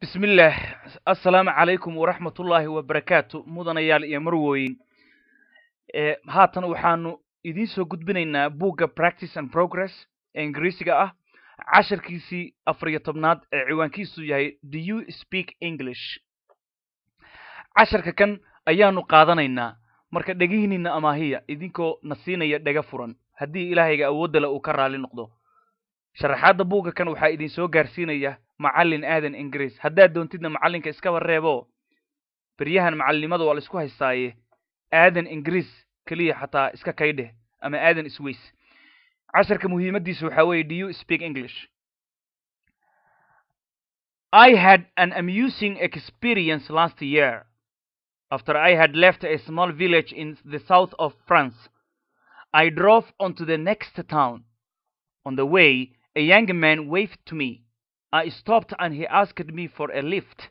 bismillaah assalaamu calaykum waraxmatullaahi wabarakaatu mudanayaal iyo marwooyin eh, haatan waxaanu idiin soo gudbinaynaa buugga practice and progress ee ingiriisiga ah casharkiisii afariyo tobnaad ee ciwaankiisu yahay do you speak english casharka kan ayaanu qaadanaynaa marka dhegihinina amaahiya idinkoo na siinaya dhega furan haddii ilaahayga awooddale uu ka raali noqdo sharaxaadda buugga kan waxaa idiin soo gaarsiinaya macalin aadan ingiriis haddaad doontidna macallinka iskaba reebo beryahan macallinimada waa laisku haystaaye aadan ingiriis keliya xataa iska kaydheh ama aadan isweys casharka muhiimaddiisa waxaa weeye do you speak english I had an amusing experience last year after I had left a small village in the south of France. I drove onto the next town. On the way, a young man waved to me. I stopped and he asked me for a lift.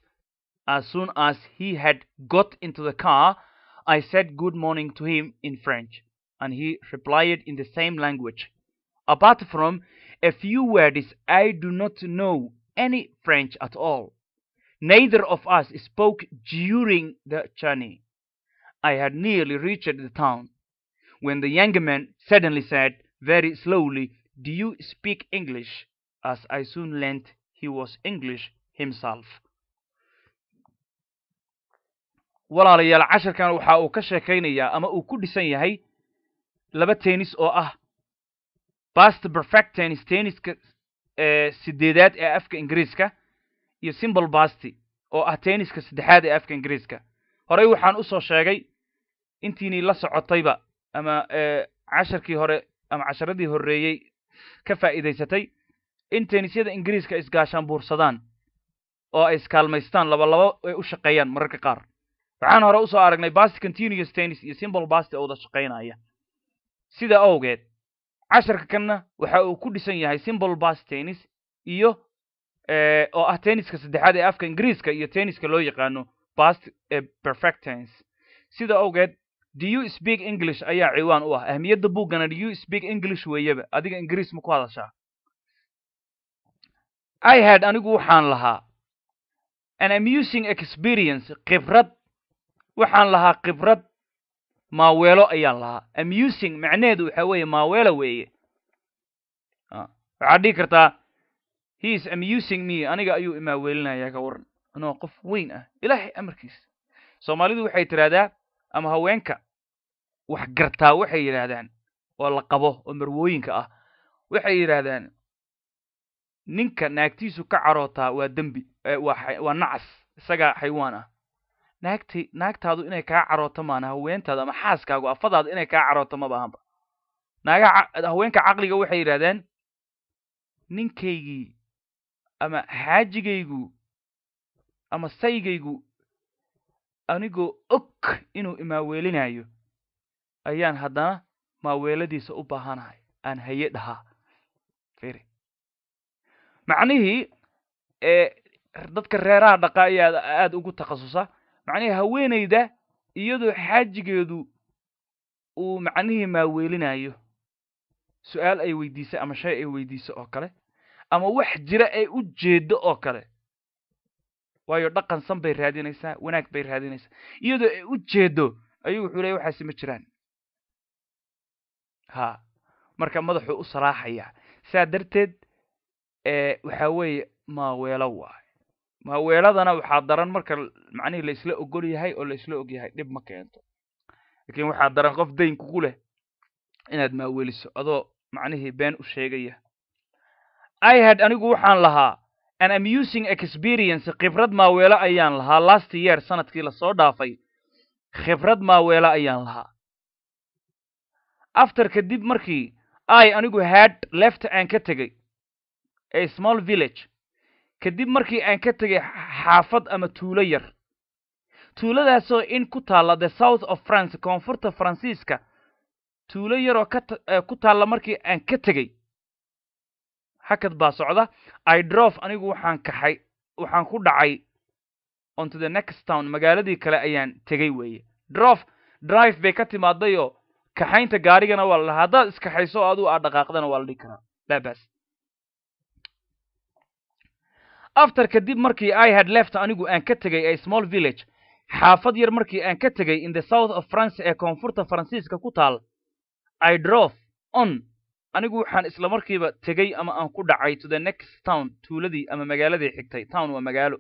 As soon as he had got into the car, I said good morning to him in French, and he replied in the same language. Apart from a few words, I do not know any French at all. Neither of us spoke during the journey. I had nearly reached the town when the young man suddenly said, very slowly, Do you speak English? As I soon learnt he was english himself walaalayaal casharkan waxa uu ka sheekaynayaa ama uu ku dhisan yahay laba tennis oo ah past perfect tennis tenniska eh, sideedaad ee afka ingiriiska iyo simple basti oo ah tenniska saddexaad ee afka ingiriiska horey waxaan usoo sheegay intiinii la socotayba ama eh, casharkii hore ama casharadii horreeyey ka faa'iidaysatay in tenisyada ingiriiska isgaashaan buursadaan oo ay iskaalmaystaan labalabo ay u shaqeeyaan mararka qaar waxaan hore usoo aragnay bast continuous tennis iyo simbol basti oo wada shaqaynaya sida awgeed casharka kanna waxa uu ku dhisan yahay simbol bast tennis iyo eh, oo ah tenniska saddexaad ee afka ingiriiska iyo tenniska loo yaqaano bast eh, perfect sida awgeed the u speak english ayaa ciwaan u ah ahmiyadda buuggana the u speak english weeyaba adiga ingiriis ma ku hadashaa i had anigu waxaan lahaa an amusing experience khibrad waxaan lahaa khibrad maaweelo ayaan lahaa amusing macnaheedu waxa weeye maaweelo weeye waxaad dhihi kartaa he is amusing me aniga ayuu imaaweelinayaa ka waran anoo qof weyn ah ilaahay amarkiisa soomaalidu waxay tidhaahdaa ama haweenka wax gartaa waxay yidhaahdaan oo la qabo oo marwooyinka ah waxay yidhaahdaan ninka naagtiisu ka carootaa waa dembi waa nacas isagaa xaywaan ah naagti naagtaadu inay kaa carooto maana haweentaada ama xaaskaagu afadaada inay kaa carooto maba ahanba naagaha haweenka caqliga waxay yidhahdeen ninkaygii ama xaajigaygu ama saygaygu anigoo og inuu imaaweelinayo ayaan haddana maaweeladiisa u baahanahay aan haye dhahaa macnihii dadka reeraha dhaqa ayaa aada ugu takhasusa macnihii haweenayda iyadoo xaajigeedu uu macnihii maaweelinayo su-aal ay weydiisay ama shay ay weydiiso oo kale ama wax jira ay u jeeddo oo kale waayo dhaqan san bay raadinaysaa wanaag bay raadinaysaa iyadoo ay u jeeddo ayuu wuxuu leeya waxaasi ma jiraan ha marka madaxuu u saraaxayaa saa darteed waxa weeye maaweelo waayo maaweeladana waxaa daran marka macnihii laisla ogol yahay oo laisla og yahay dhib ma keento laakiin waxaa daran qof dayn kugu leh inaad maaweeliso adoo macnihii been u sheegaya i had anigu waxaan lahaa an amusing experience khibrad maaweelo ayaan lahaa last year sanadkii lasoo dhaafay khibrad maaweelo ayaan lahaa after kadib markii i anigu had left aan ka tegey ee small village kadib markii aan ka tegay xaafad ama tuulo yar tuuladaasoo in ku taalla the south of france koonfurta faransiiska tuulo yaroo ku taalla markii aan ka tegay hakad baa socda idrof anigu waxaan kaxay waxaan ku dhacay onto the next town magaaladii kale ayaan tegey weeye drof drive bay ka timaadayoo kaxaynta gaarigana waa la dhahaa haddaad iskaxayso o aduu aad dhaqaaqdana waa la dhihi karaa laabas after kadib markii i had left anigu aan ka tegay ee small village xaafad yar markii aan ka tegay in the south of france ee koonfurta faransiiska ku taal i drove on anigu waxaan islamarkiiba markiiba tegey ama aan ku dhacay to the next town tuuladii ama magaaladii xigtay town waa magaalo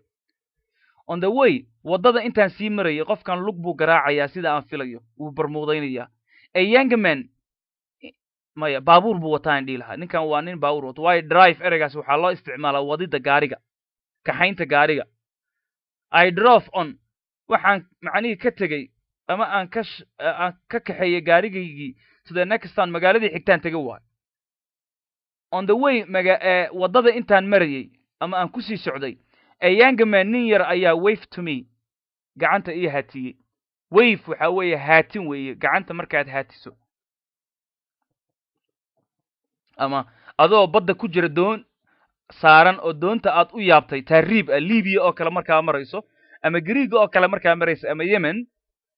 on the way waddada intaan sii marayay qofkan lug buu garaacayaa sida aan filayo wuu barmuudaynayaa a young maya baabuur buu wataan dhihi ninkan waa nin baabuur wato waayo drive ereygaas waxaa loo isticmaalaa wadida gaariga kaxaynta gaariga i drof on waxaan macnihii ka tegey ama aan ka eh, ka kaxeeyey gaarigaygii todenakistan magaaladii xigtaan tega waay on the way maga ee eh, waddada intaan marayey ama aan ku sii socday eeyaangama nin yar ayaa wafe to me gacanta iyo haatiyey wayf waxaa weeye haatin weeye gacanta markaad haatiso ama adoo badda ku jira doon saaran oo doonta aad u yaabtay taariiba eh, libiya oo kale markaa marayso ama griega oo kale markaa marayso ama yemen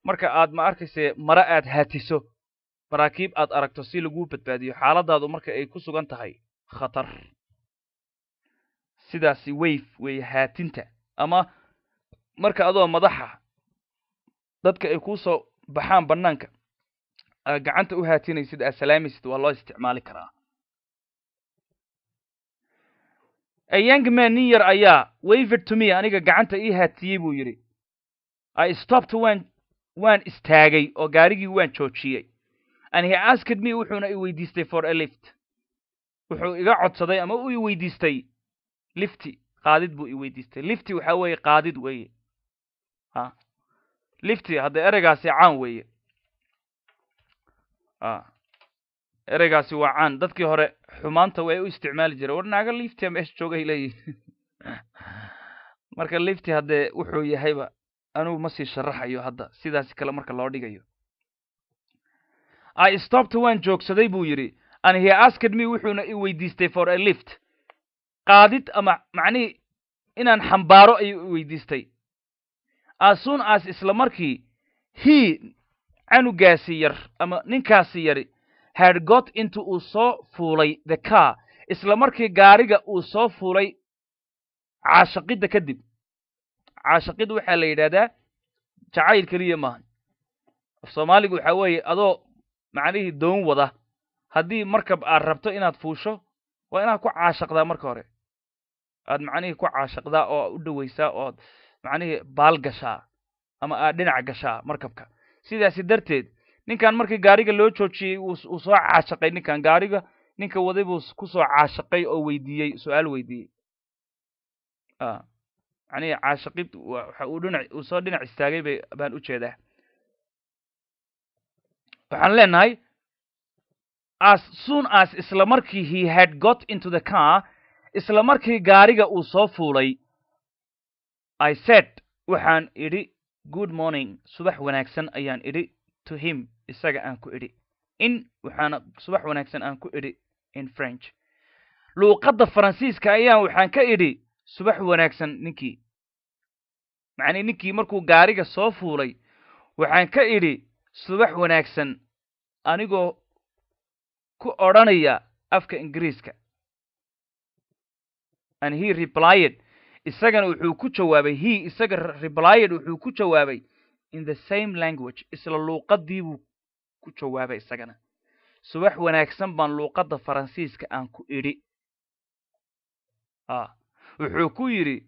marka aad ma arkayse mare aad haatiso maraakiib aad aragto si laguu badbaadiyo xaaladaadu marka ay ku sugan tahay khatar sidaasi wayf weeye haatinta ama marka adoo madaxa dadka ay kuu soo baxaan bannaanka gacanta u haatinaysid aad salaamaysid waa loo isticmaali karaa man nin yar ayaa waver to me aniga gacanta ii haatiyey buu yidhi i stopped waan waan istaagay oo gaarigii waan joojiyey and he asked me wuxuuna i weydiistay for a lift wuxuu iga codsaday ama u i weydiistay lifti qaadid buu i weydiistay lifti waxaa weeye qaadid weeye lifti hadda ereygaasi caan weeye ereygaasi waa caan dadkii hore xumaanta way u isticmaali jireen war naaga lifti a meesha joogaay leeyihiin marka lifti haddee wuxuu yahayba anugu masii sharaxayo hadda sidaasi kale marka loo dhigayo i stopta waan joogsaday buu yidhi and he asked me wuxuuna i weydiistay for a lift qaadid ama macnihii inaan xambaaro ayuu i weydiistay asun as isla markii he canugaasi yar ama ninkaasi yari had got inta uu soo fuulay the car isla markii gaariga uu soo fuulay caashaqidda kadib caashaqid waxaa la yidhaahdaa jacayl keliya maaha af soomaaligu waxaa weeye adoo macnihii doon wada haddii markab aad rabto inaad fuusho waa inaad ku caashaqdaa marka hore aad macnihii ku caashaqdaa oo u dhowaysaa ood macnihii baal gashaa ama aad dhinac gashaa markabka sidaasi darteed ninkan markii gaariga loo joojiyey uu soo caashaqay ninkan gaariga ninka waday buu ku soo caashaqay oo weydiiyey su-aal weydiiyey manii ah, caashaqid waxa uu dhinac uu soo dhinac istaagay bay baan u jeedaa waxaan leenahay as soon as isla markii he had got into the car isla markii gaariga uu soo fuulay i said waxaan idhi good morning subax wanaagsan ayaan idhi to him isaga aan ku idhi in waxaana subax wanaagsan aan ku idhi in french luuqadda faransiiska ayaa waxaan ka idhi subax wanaagsan ninkii macnii ninkii markuu gaariga soo fuulay waxaan ka idhi subax wanaagsan anigoo ku odhanaya afka ingiriiska and he replied isagana wuxuu ku jawaabay he isaga replied wuxuu ku jawaabay in the same language isla luuqadiibuu ku jawaabay isagana subax wanaagsan baan luuqadda faransiiska aan ku idhi ah, wuxuu ku yidhi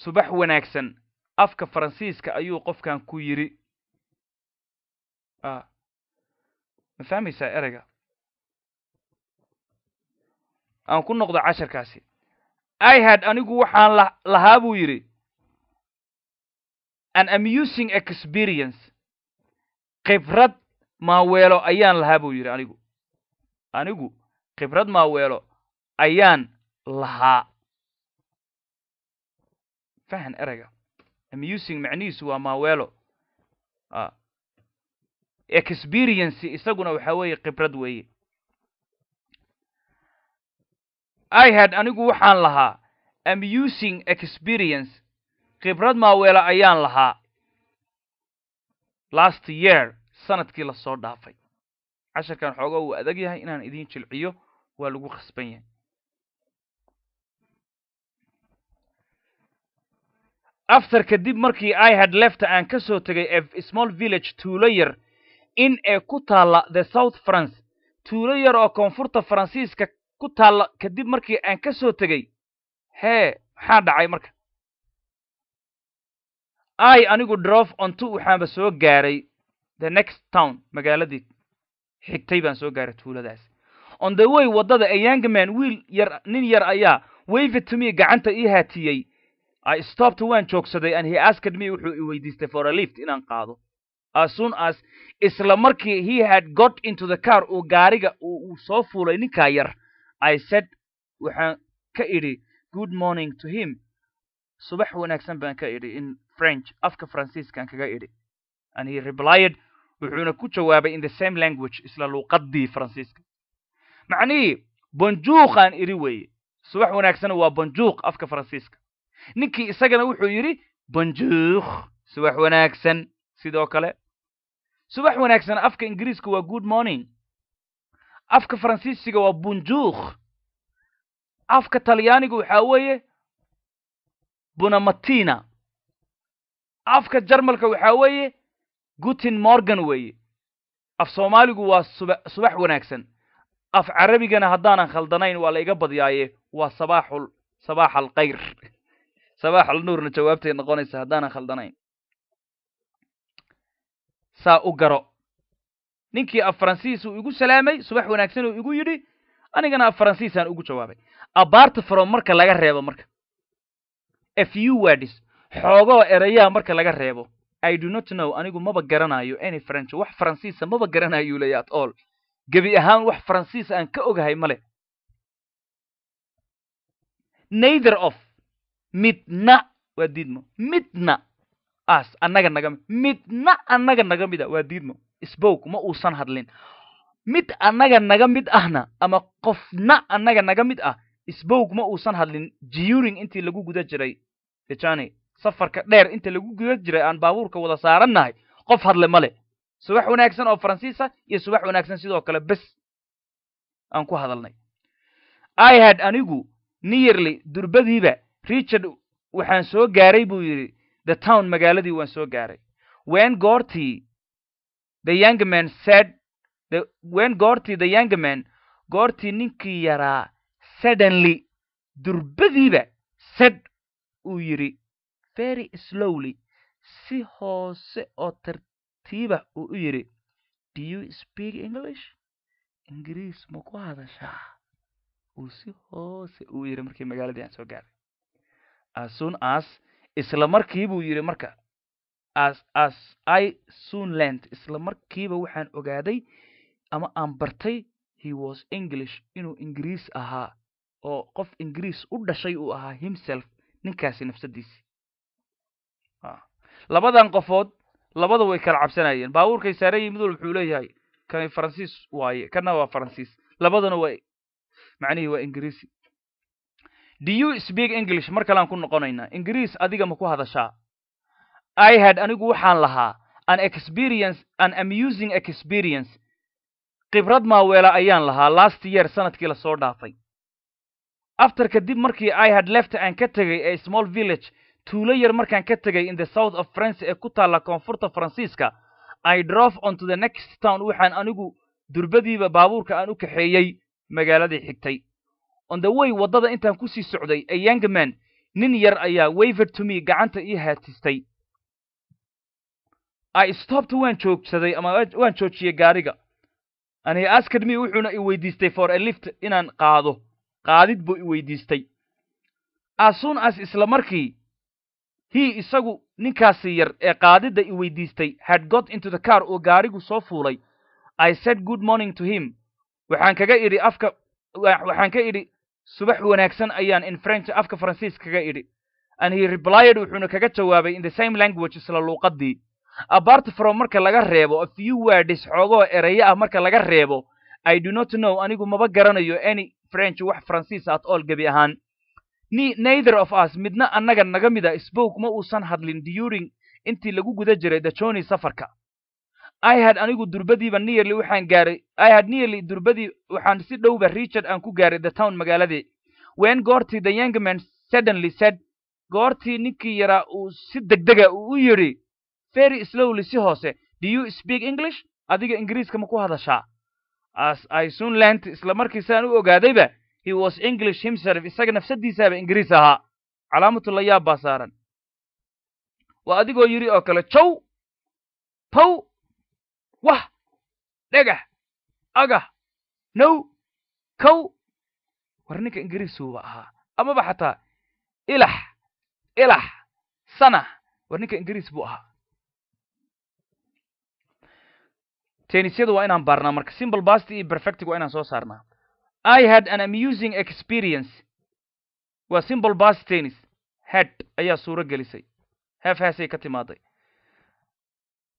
subax wanaagsan afka faransiiska ayuu qofkan ku yidhi ah, ma fahmaysaa ereyga aan ku noqdo casharkaasi ihad anigu waxaan lahaa buu yidhi an amusing experience khibrad maaweelo ayaan lahaa buu yidhi anigu anigu khibrad maaweelo ayaan lahaa fahan erayga amusing macnihiisu waa maaweelo ah, experiency isaguna waxa weeye khibrad weeye i had anigu waxaan lahaa amusing experience khibrad maaweelo ayaan lahaa last year sanadkii lasoo dhaafay casharkan xooga uu adag yahay inaan idiin jilciyo waa lagu khasban yahay after kadib markii i had left aan ka soo tegay e small village tuulo yar in ee ku taalla the south france tuulo yar oo koonfurta faransiiska ku taalla kadib markii aan ka soo tegey hee maxaa dhacay marka i anigu drof ontu waxaanba soo gaaray the next town magaaladii xigtay baan soo gaaray tuuladaas on the way waddada a young man wiil yar nin yar ayaa wave to me gacanta ii haatiyey i stopped waan joogsaday and he asked me wuxuu i weydiistay for a lift inaan qaado as soon as isla markii he had got into the car uu gaariga uu soo fuulay ninkaa yar i said waxaan ka idhi good morning to him subax wanaagsan baan ka idhi in french afka fransiiskan kaga idhi and he replied wuxuuna ku jawaabay in the same language isla luuqadii faransiiska macnihii bonjuuqaan idhi weeye subax wanaagsana waa bonjuuq afka faransiiska ninkii isagana wuxuu yidhi bonjuuq subax wanaagsan sidoo kale subax wanaagsan afka ingiriiska waa good morning afka faransiisiga waa bonjuuq afka talyaaniga waxaa weeye bunamatina afka jarmalka waxaa weeye gutin morgan weeye af soomaaligu waa subax wanaagsan af carabigana haddaanan khaldanayn waa la iga badyaaye waa sabaaxul sabaax alkhayr sabaaxul nuurna jawaabtay noqonaysa haddaanan khaldanayn saa u garo ninkii af faransiis uu igu salaamay subax wanaagsan uu igu yidhi anigana af faransiisaan ugu jawaabay abaarta from marka laga reebo marka f u wardis xoogoo erayaa marka laga reebo i do not know anigu maba garanayo any french wax faransiisa maba garanayo leeya at all gebi ahaan wax faransiis aan ka ogahay male neither of midna waa diidmo midna as annaga naga midna annaga naga mida waa diidmo spoke ma uusan hadlin mid anaga naga mid ahna ama qofna anaga naga mid ah spoke ma uusan hadlin during intii lagu guda jiray dejani safarka dheer inta lagu guda jiray aan baabuurka wada saarannahay qof hadle ma le subax wanaagsan oo faransiisa iyo subax wanaagsan sidoo kale bes aan ku hadalnay i had anigu niyerly durbadiiba richard waxaan soo gaaray buu yidhi the town magaaladii waan soo gaaray wen goortii the youngman said wen goortii the youngman goortii ninkii yaraa suddenly durbadiiba sad uu yidhi very slowly, si hoose oo tartiiba uu u yidhi do you speak english ingiriis ma ku hadashaa uu si hoose uu yidhi markii magaaladii aan soo gaaray asun as isla markii buu yidhi marka as as i soon learned isla markiiba waxaan ogaaday ama aan bartay he was english inuu ingiriis ahaa oo qof ingiriis u dhashay uu ahaa himself ninkaasi nafsadiisi Ah. labadan qofood labada way kala cabsanayeen baabuurkay saaran yihin midwal wuxuu leeyahay kan faransiis waaye kana waa faransiis labadana waa macnihii waa ingiriisi do you speak english mar kalean ku noqonaynaa ingiriis adiga ma ku hadashaa i had anigu waxaan lahaa an experience an amusing experience khibrad maaweela ayaan lahaa last year sanadkii lasoo dhaafay after kadib markii i had left aan ka tegay ee small village tuulo yar markaan ka tegay in the south of france ee ku taalla koonfurta faransiiska i drof onto to the next town waxaan anigu durbadiiba baabuurka aan u kaxeeyey magaaladii xigtay on the way waddada intaan ku sii socday a young man nin yar ayaa waver to me gacanta ii haatistay i stopped waan joogsaday ama waan joojiyey gaariga and he asked me wuxuuna i weydiistay for a lift inaan qaado qaadid buu i weydiistay asun as isla markii hii isagu ninkaasi yar ee qaadidda i weydiistay had got into the car oo gaarigu soo fuulay i said good morning to him waxaan kaga idhi afka waxaan ka idhi subax wanaagsan ayaan in french afka faransiis kaga idhi and he replied wuxuuna kaga jawaabay in the same language isla luuqaddii abart from marka laga reebo a few words xoogoo ereye ah marka laga reebo i do not know anigu maba garanayo any french wax faransiis ah at all gebi ahaan neither of us midna annaga naga mida spoke ma uusan hadlin during intii lagu guda jiray the dajoni safarka i had anigu durbadiiba nearly waxaan gaaray i had nearly durbadii waxaan si dhowba richard aan ku gaaray the town magaaladii wen goortii the young man suddenly said goortii ninkii yaraa uu si degdega uu ah u yidhi very slowly si hoose do you speak english adiga ingiriiska ma ku hadashaa as i soon lent isla markii u ogaadayba he was english himself isaga nafsadiisaaba ingiriis ahaa calaamatu layaab baa saaran waa adigoo yidhi oo kale jow paw wah dhagax agah now kow war ninka ingiriisuuba ahaa amaba xataa ilax ilax sana war ninka ingiriis buu ahaa teenisyadu waa inaan baarnaa marka simbal basti iyo perfectig waa inaan soo saarnaa I had an amusing experience waa simple bas tennis had ayaa suuro gelisay hefhaasay ka timaaday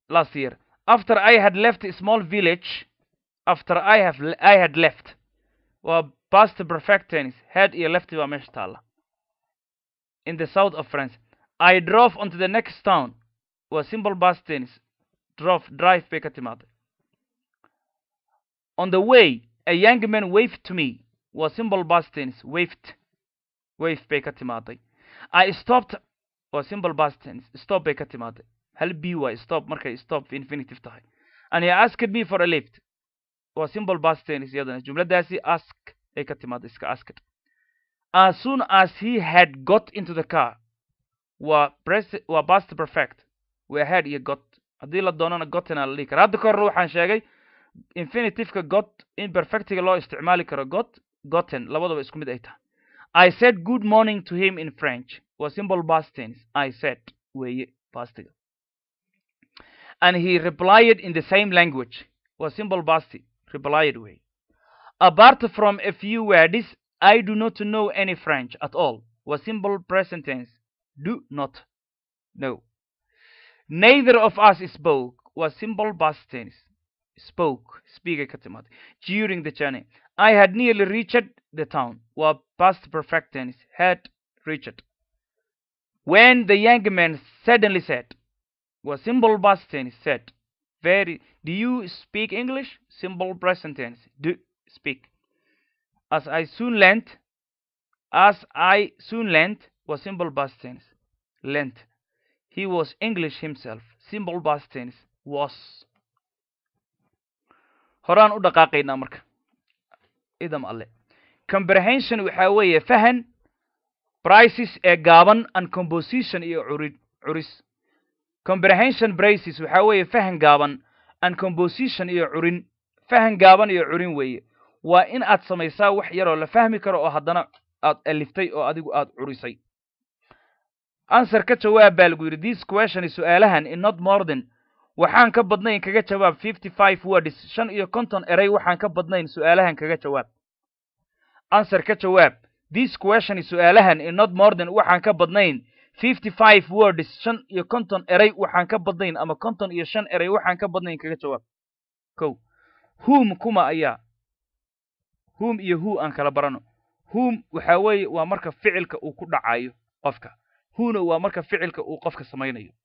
last year after I had left a small village after I have I had left waa past perfect tennis had iyo left baa meesha taalla in the south of France I drove onto the next town waa simple bas tennis drove drive bay ka timaaday on the way a young man waved to me waa simple past tense waved wave bay ka timaaday i stopped waa simple past tense stop bay ka timaaday hal b way stop markay stop infinitive tahay and he asked me for a lift waa simple past tense iyadana jumladaasi ask ay ka timaaday iska asked as soon as he had got into the car waa pres waa past perfect we had iyo got haddii la doonana gotten la dhihi karaa hadda ka horna waxaan sheegay infinitiveka got in perfectiga loo isticmaali karo god gotten labadaba isku mid ay tahay i said good morning to him in french waa simple past i said weeye pastiga and he replied in the same language waa simple pasti replied weeye apart from a few words i do not know any french at all waa simple present do not know neither of us spoke waa simple past spoke speaga ka during the journey i had nearly reached the town waa past perfect tense had reached when the young man suddenly said was simple past tense said very do you speak english simple present tense do speak as i soon learned as i soon learned was simple past tense learned he was english himself simple past tense was horaan u dhaqaaqaynaa marka idam alle comprehension waxaa weeye fahan brices ee gaaban and composition iyo curid curis comprehension brices waxaa weeye fahan gaaban an composition iyo curin fahan gaaban iyo curin weeye waa in aad samaysaa wax yaroo la fahmi karo oo haddana aad aliftay oo adigu aad curisay answer ka jawaab baa lagu yidhi this question su'aalahan in not more than waxaan ka badnayn kaga jawaab fifty five words shan iyo konton eray waxaan ka badnayn su'aalahan kaga jawaab anser ka jawaab this question su'aalahan in not more than waxaan ka badnayn fifty five words shan iyo konton eray waxaan ka badnayn ama konton iyo shan eray waxaan ka badnayn kaga jawaab kow hum kuma ayaa hum iyo hu aan kala barano hum waxaa weeye waa marka ficilka uu ku dhacayo qofka huna waa marka ficilka uu qofka samaynayo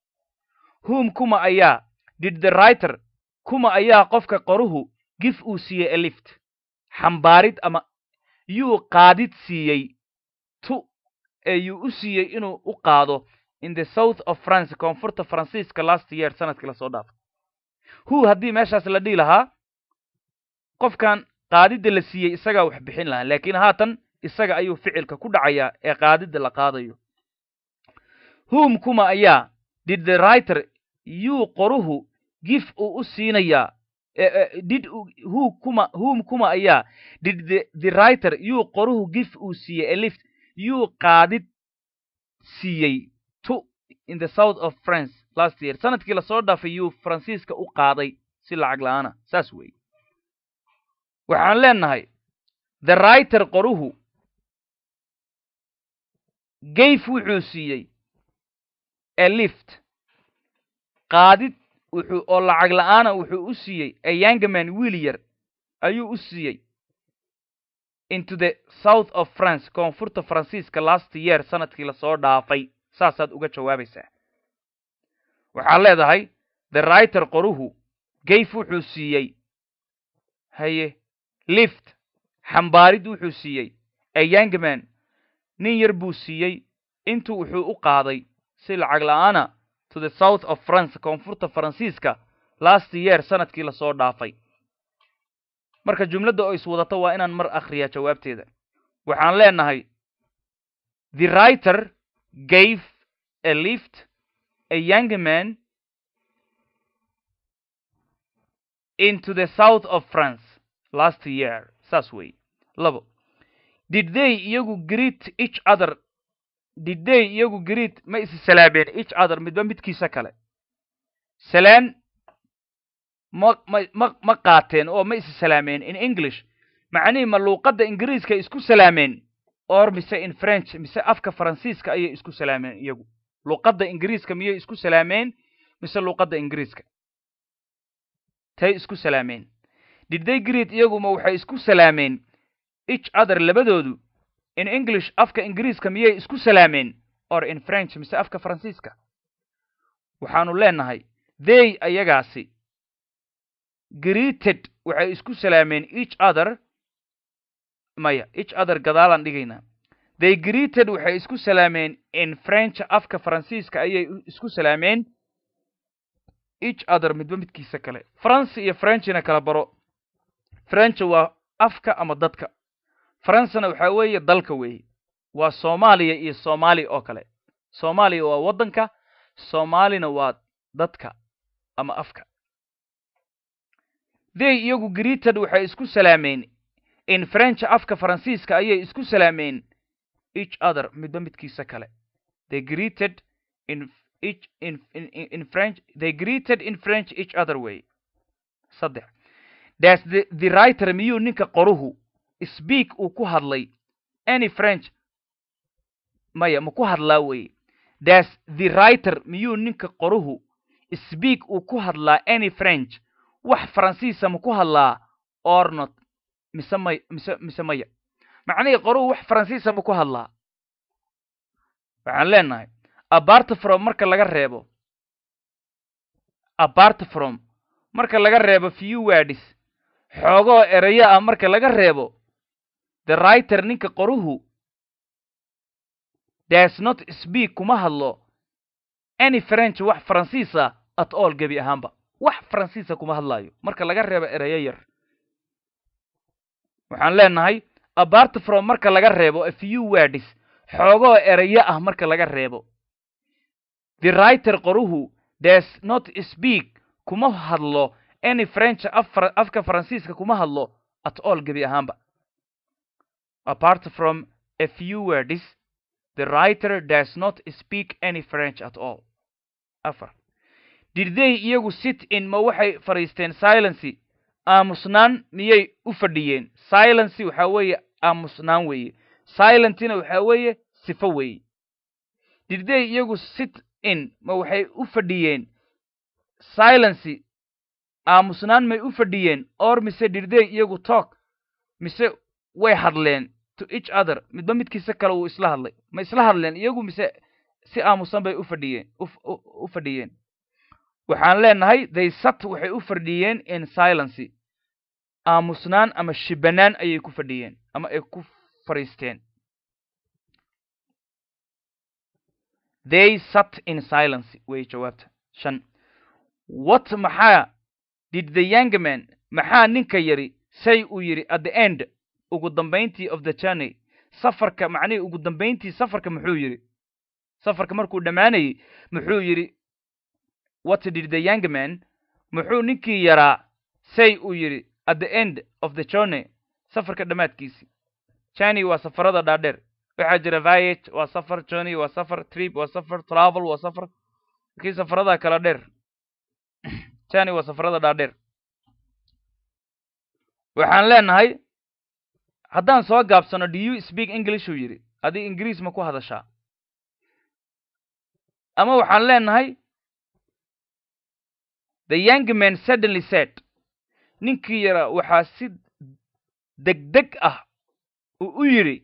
hum kuma ayaa did the writer kuma ayaa qofka qoruhu gif uu siiyey elift xambaarid ama yuu qaadid siiyey tu ee yuu u siiyey inuu u qaado in the south of france koonfurta faransiiska last year sanadkii lasoo dhaafay hu haddii meeshaas la dhihi lahaa qofkan qaadidda la siiyey isagaa waxbixin lahaa laakiin haatan isaga ayuu ficilka ku dhacayaa ee qaadidda la qaadayo hum ayaa did the writer yuu qoruhu gif uu u siinayaa e, e, did kuma whom kuma ayaa did the, the writer yuu qoruhu gif uu siiyey elift yuu qaadid siiyey to in the south of france last year sanadkii lasoo dhaafay yuu faransiiska u qaaday si lacag la saas weeye waxaan leenahay the writer qoruhu gayf wuxuu siiyey elift qaadid wuxuu oo lacag la wuxuu u siiyey eyangaman wiil yar ayuu u siiyey into the south of france koonfurta faransiiska last year sannadkii lasoo dhaafay saasaad uga jawaabaysaa waxaad leedahay the writer qoruhu gayf wuxuu siiyey haye lift xambaarid wuxuu siiyey eyangaman nin yar buu siiyey intuu wuxuu u qaaday si lacag la to the south of france koonfurta faransiiska last year sanadkii lasoo dhaafay marka jumladda oo iswadato waa inaan mar akhriyaa jawaabteeda waxaan leenahay the writer gave a lift a young man into the south of france last year saas weeye labo did they iyagu greet each other did iyagu greet ma is salaameen each other midba midkiisa kale salaan ma ma qaateen oo ma is salaameen in english macnihii ma luuqadda ingiriiska isku salaameen or mise in french mise afka faransiiska ayay isku salaameen iyagu luuqadda ingiriiska miyay isku salaameen mise luuqadda ingiriiska tay isku salaameen did they greet iyaguma waxay isku salaameen each other labadoodu in english afka ingiriiska miyay isku salaameen or in french mise afka faransiiska waxaanu leenahay they ayagaasi greeted waxay isku salaameen each other maya each other gadaalaan dhigaynaa they greeted waxay isku salaameen in french afka faransiiska ayay isku salaameen each other midba midkiisa kale faransi iyo frenchina kala baro french waa afka ama dadka faransana waxaa weeye dalka weeye waa soomaaliya iyo soomaali oo kale soomaaliya waa waddanka soomaalina waa dadka ama afka they iyagu greeted waxay isku salaameen in french afka faransiiska ayay isku salaameen each other midba midkiisa kale they greeted in each in in in french they greeted in french each other way saddex that's the the writer miyuu ninka qoruhu speak uu ku hadlay any french maya ma ku hadlaa weye das the writer miyuu ninka qoruhu speak uu ku hadlaa any french wax faransiisa ma ku hadlaa ornot mise maya macnihii qoruhu wax faransiisa ma ku hadlaa waxaan leenahay abarta from marka laga reebo abarta from marka laga reebo few words xoogoo erayo ah marka laga reebo the writer ninka qoruhu das not speak kuma hadlo any french wax faransiisa at all gebi ahaanba wax faransiisa kuma hadlaayo marka laga reebo ereyo yar waxaan leenahay abart from marka laga reebo a few words xoogoo ereyo ah marka laga reebo the writer qoruhu das not speak kuma hadlo any french afka faransiiska kuma hadlo at all gebi ahaanba apart from a few words, the writer does not speak any French at all. Afar. Did they iyagu sit in ma waxay fadhiisteen silency? Aamusnaan miyay u fadhiyeen? Silency waxa weeye aamusnaan weeye. Silentina waxa weeye sifo weeye. Did they iyagu sit in ma waxay u fadhiyeen? Silency aamusnaan may u fadhiyeen or mise did they iyagu talk? Mise way hadleen to each other midba midkiisa kale uu isla hadlay ma isla hadleen iyagu mise si aamusan bay u fadhiyeen waxaan leenahay they sat waxay u fadhiyeen in silency aamusnaan ama shibanaan ayay ku fadhiyeen ama ay ku fadhiisteen they sat in silency way jawaabta shan what maxaa did the young man maxaa ninka yari say uu yidhi at the end ugu dambayntii of the journey safarka macnihii ugu dambayntii safarka muxuu yidhi safarka markuu dhammaanayey muxuu yidhi what did the young man muxuu ninkii yaraa say uu yidhi at the end of the journey safarka dhammaadkiisii journey waa safarada dhaadheer waxaa jira voyage waa safar journey waa safar trip waa safar travel waa safar laakiin safarada kala dheer journey waa safarada dhaadheer waxaan leenahay haddaan soo gaabsano do you speak english uu yidhi adi ingiriis ma ku hadashaa ama waxaan leenahay the young man suddenly said ninkii yaraa waxaa si degdeg ah uu u yidhi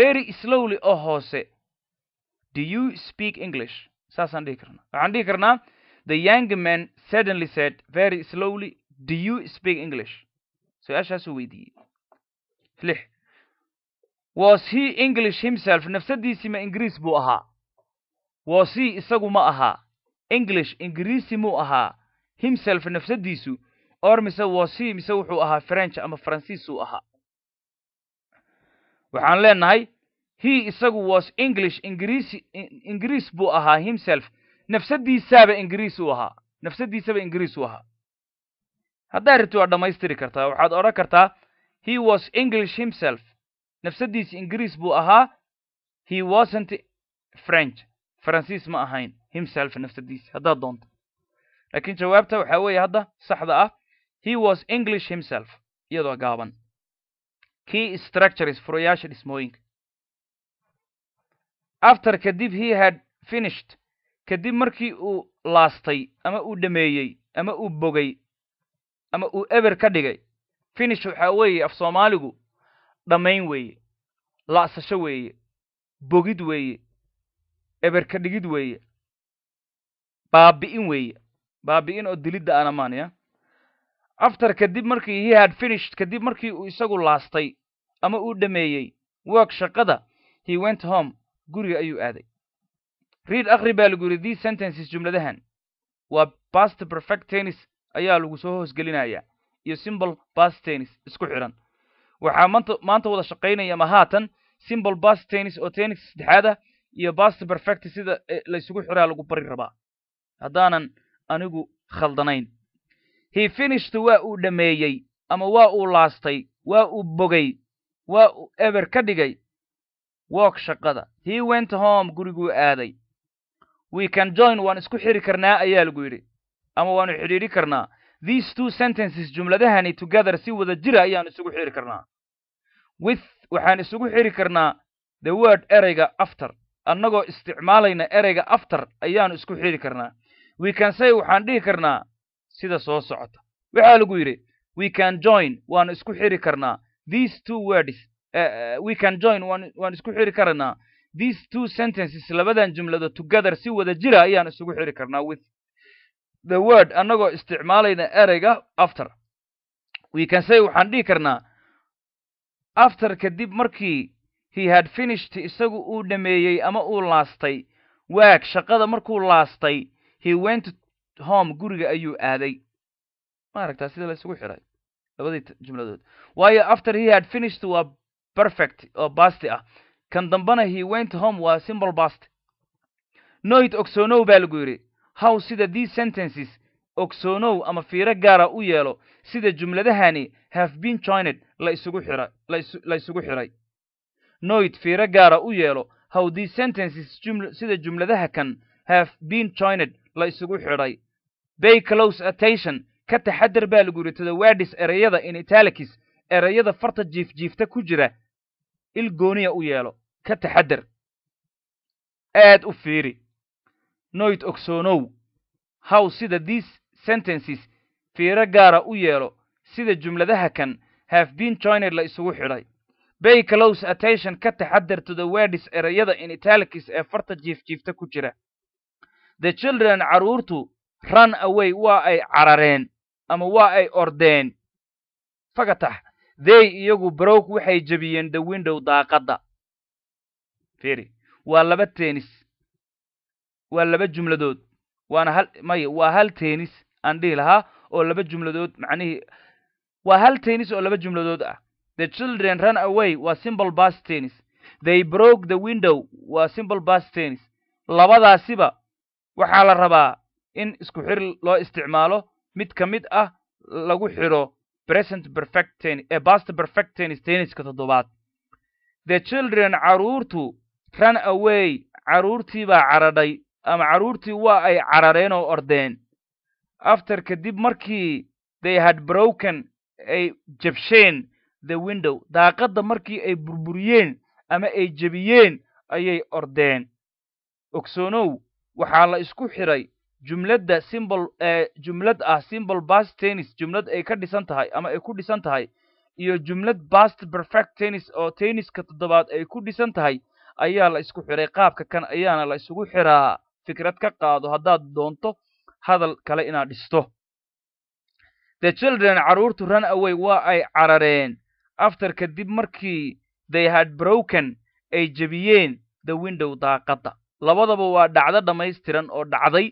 very slowly oo oh, hoose do you speak english saasaan dhihi karnaa waxaan dhihi karnaa the young man suddenly said very slowly do you speak english su-aashaasuu weydiiyey lix was he english himself nafsadiisii ma ingiriis buu ahaa was he isagu ma ahaa english ingiriisi muu ahaa himself nafsadiisu or mise was he mise wuxuu ahaa french ama faransiis uu ahaa waxaan leenahay he isagu was english ingiriisi ingiriis buu ahaa himself nafsadiisaaba ingiriis uu ahaa nafsadiisaba ingiriis uu ahaa haddaa rabti waad dhammaystiri kartaa waxaad odhan kartaa he was english himself nafsadiisa ingiriis buu ahaa he wasnt french faransiis ma ahayn himself nafsadiisi haddaad doonto laakiin jawaabta waxaa weeye hadda saxda ah he was english himself iyadoo gaaban key structures furayaasha dhismooyinka after kadib he had finished kadib markii uu laastay ama uu dhameeyey ama uu bogay ama uu eber ka dhigay finish waxaa weeye af soomaaligu dhammayn weeye la'sasho weeye bogid weeye eberka dhigid weeye baabi'in weeye baabi'in oo dilidda anamaan ya after kadib markii he had finished kadib markii uu isagu laastay ama uu dhammeeyey work shaqada he went home guriga ayuu aaday riid akhri baa lagu yidhi these sentences jumladahan waa past perfect tennis ayaa lagu soo hoosgelinayaa iyo simble bas tennis isku xiran waxaa maanta wada shaqaynaya mahatan simble bas tennis oo tennis saddexaad ah iyo bast perfect sida e, laysugu xiraa lagu bari rabaa haddaanan anigu khaldanayn he finishd waa uu dhammeeyey ama waa uu laastay waa uu bogay waa uu eber ka dhigay woog shaqada he went home guriguu aaday we can join waan isku xiri karnaa ayaa lagu yidhi ama waanu xidhiidhi karnaa these two sentences jumladahani together si wada jira ayaan isugu xiri karnaa with waxaan isugu xiri karnaa the word ereyga after annagoo isticmaalayna ereyga after ayaanu isku xiri karnaa we can say waxaan dhihi karnaa sida soo socota waxaa lagu yidhi we can join waanu isku xiri karnaa these two words uh, we can join waan isku xiri karnaa these two sentences labadan jumladood together si wada jira ayaan isugu xiri karnaa with the word annagoo isticmaalayna ereyga after weekansay waxaan dhihi karnaa after kadib markii he had finished isagu uu dhammeeyey ama uu laastay waag shaqada markuu laastay he went home guriga ayuu aaday maaragtaa sida la isugu xiray labadii jumladood waayo after he had finished waa perfect oo basti ah kan dambana he went home waa simple bast noit ogsoonow baa lagu yidhi haw sida these sentences ogsoonow ama fiiro gaara u yeelo sida jumladahani have been joined la isugu xira xiray noyd fiiro gaara u yeelo how these sentences sida jumladaha kan have been joined la isugu xidhay bay close attention ka taxadar baa lagu yidhi to ereyada in italicis ereyada farta jiifjiifta ku jira il gooniya u yeelo ka taxadar aad u fiiri noyd ogsoonow haw sida diis sentences fiiro gaara u yeelo sida jumladaha kan have been joined la isugu xidhay bay close attention ka taxadar to the words erayada in italics ee farta jiifjiifta ku jira the children carruurtu ran away waa ay carareen ama waa ay ordeen fagatax they iyagu broke waxay jebiyeen the window daaqadda waa laba tenis waa laba jumladood waana hal maya waa hal tennis aan dhihi lahaa oo laba jumladood macnihii waa hal tenis oo laba jumladood ah the children run away waa simple bas tennis they broke the window waa simple bas tennis labadaasiba waxaa la rabaa in isku xir loo isticmaalo mid ka mid ah lagu xidho present perfect tennis ee eh, past perfect tennis tenniska toddobaad the children caruurtu run away caruurtii caradhay ama carruurtii waa ay carareen oo ordeen after kadib markii they had broken ay jabsheen the window daaqadda markii ay burburiyeen ama ay jebiyeen ayay ordeen ogsoonow waxaa la isku xidhay jumladda simbol ee eh, jumlad ah simbol bast tennis jumlad ay ka dhisan tahay ama ay ku dhisan tahay iyo jumlad bast perfect tennis oo tenniska toddobaad ay ku dhisan tahay ayaa la isku xidhay qaabka kan ayaana la isugu xidhaa fikrad ka qaado haddaad doonto hadal kale inaad dhisto the children carruurtu ran away waa ay carareen after kadib markii they had broken ay jebiyeen the window daaqadda labadaba waa dhacdo dhammaystiran oo dhacday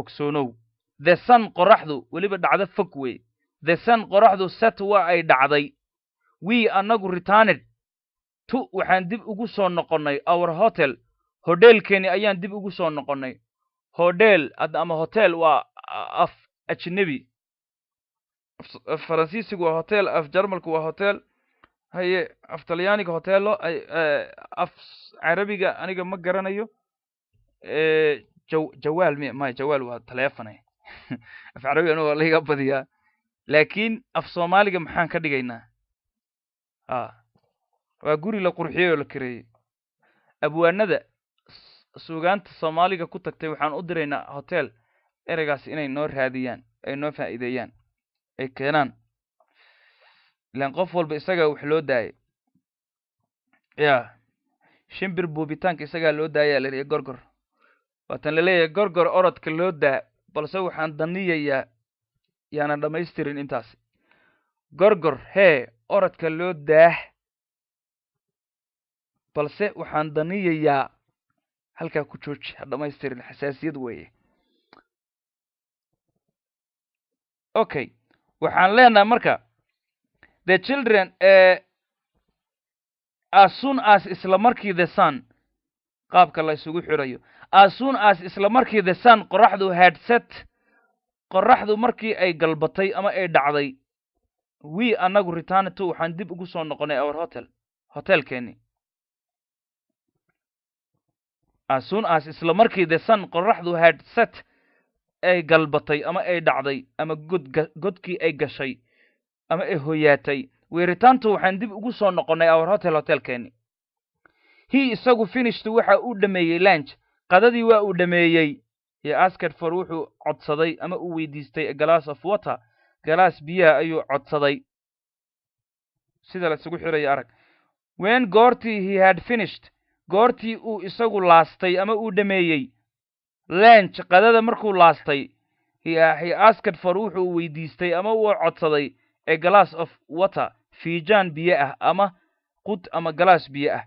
ogsoonow the sun qoraxdu weliba dhacdo fog wey the sun qoraxdu set waa ay dhacday wii annagu retarned tu waxaan dib ugu soo noqonnay our hotel hodheelkeeni ayaan dib ugu soo noqonnay hodheel ama hotel waa af ajnebi faransiisigu waa hotel af jarmalku waa hotel haye af talyaaniga hotelo eh, af carabiga aniga ma garanayo eh, jawaal m jawaal waa telefone eh. af carabiga aniga waa laiga badiyaa laakiin af soomaaliga maxaan ka dhigaynaa a ah, waa guri la qurxiyey oo la kareeyey abwaanada suugaanta soomaaliga ku tagtay waxaan u diraynaa hotel ereygaas inay noo raadiyaan ay noo faa'iideeyaan ay keenaan ilaan qof walba isagaa wax loo daayay ya shimbir buubitaanka isagaa loo daayaa laleeyahy gorgor waatan laleeyahay gorgor orodka loo daa balse waxaan daniyayaa yaanan dhammaystirin intaas gorgor hee orodka loo daah balse waxaan daniyayaa halkaa ku jooji ha dhamaystirin xasaasiyad weeye okay waxaan leenahay marka the children eh, asun as isla markii the sun qaabka la isugu xirayo asun as isla markii the sun qoraxdu headset qoraxdu markii ay galbatay ama ay dhacday wi annagu return waxaan dib ugu soo noqonay our hotel hotelkeeni asuun aas as isla markii the sun qoraxdu had set ay galbatay ama ay dhacday ama godkii ay gashay ama ay hoyaatay weeritaantu waxaan dib ugu soo noqonnay our hotel hotelkeeni hi isagu finishtu waxa uu dhammeeyey lanch qadadii waa uu dhammeeyey yo askarfor wuxuu codsaday ama uu weydiistay aglass of water galaas biyaha ayuu codsaday sida la isugu arag wen goortii he had finished goortii uu isagu laastay ama uu dhammeeyey lenj qadada markuu laastay uh, he asked for wuxuu weydiistay ama uu codsaday a glass of water fiijaan biyo ah ama qud ama galaas biyo ah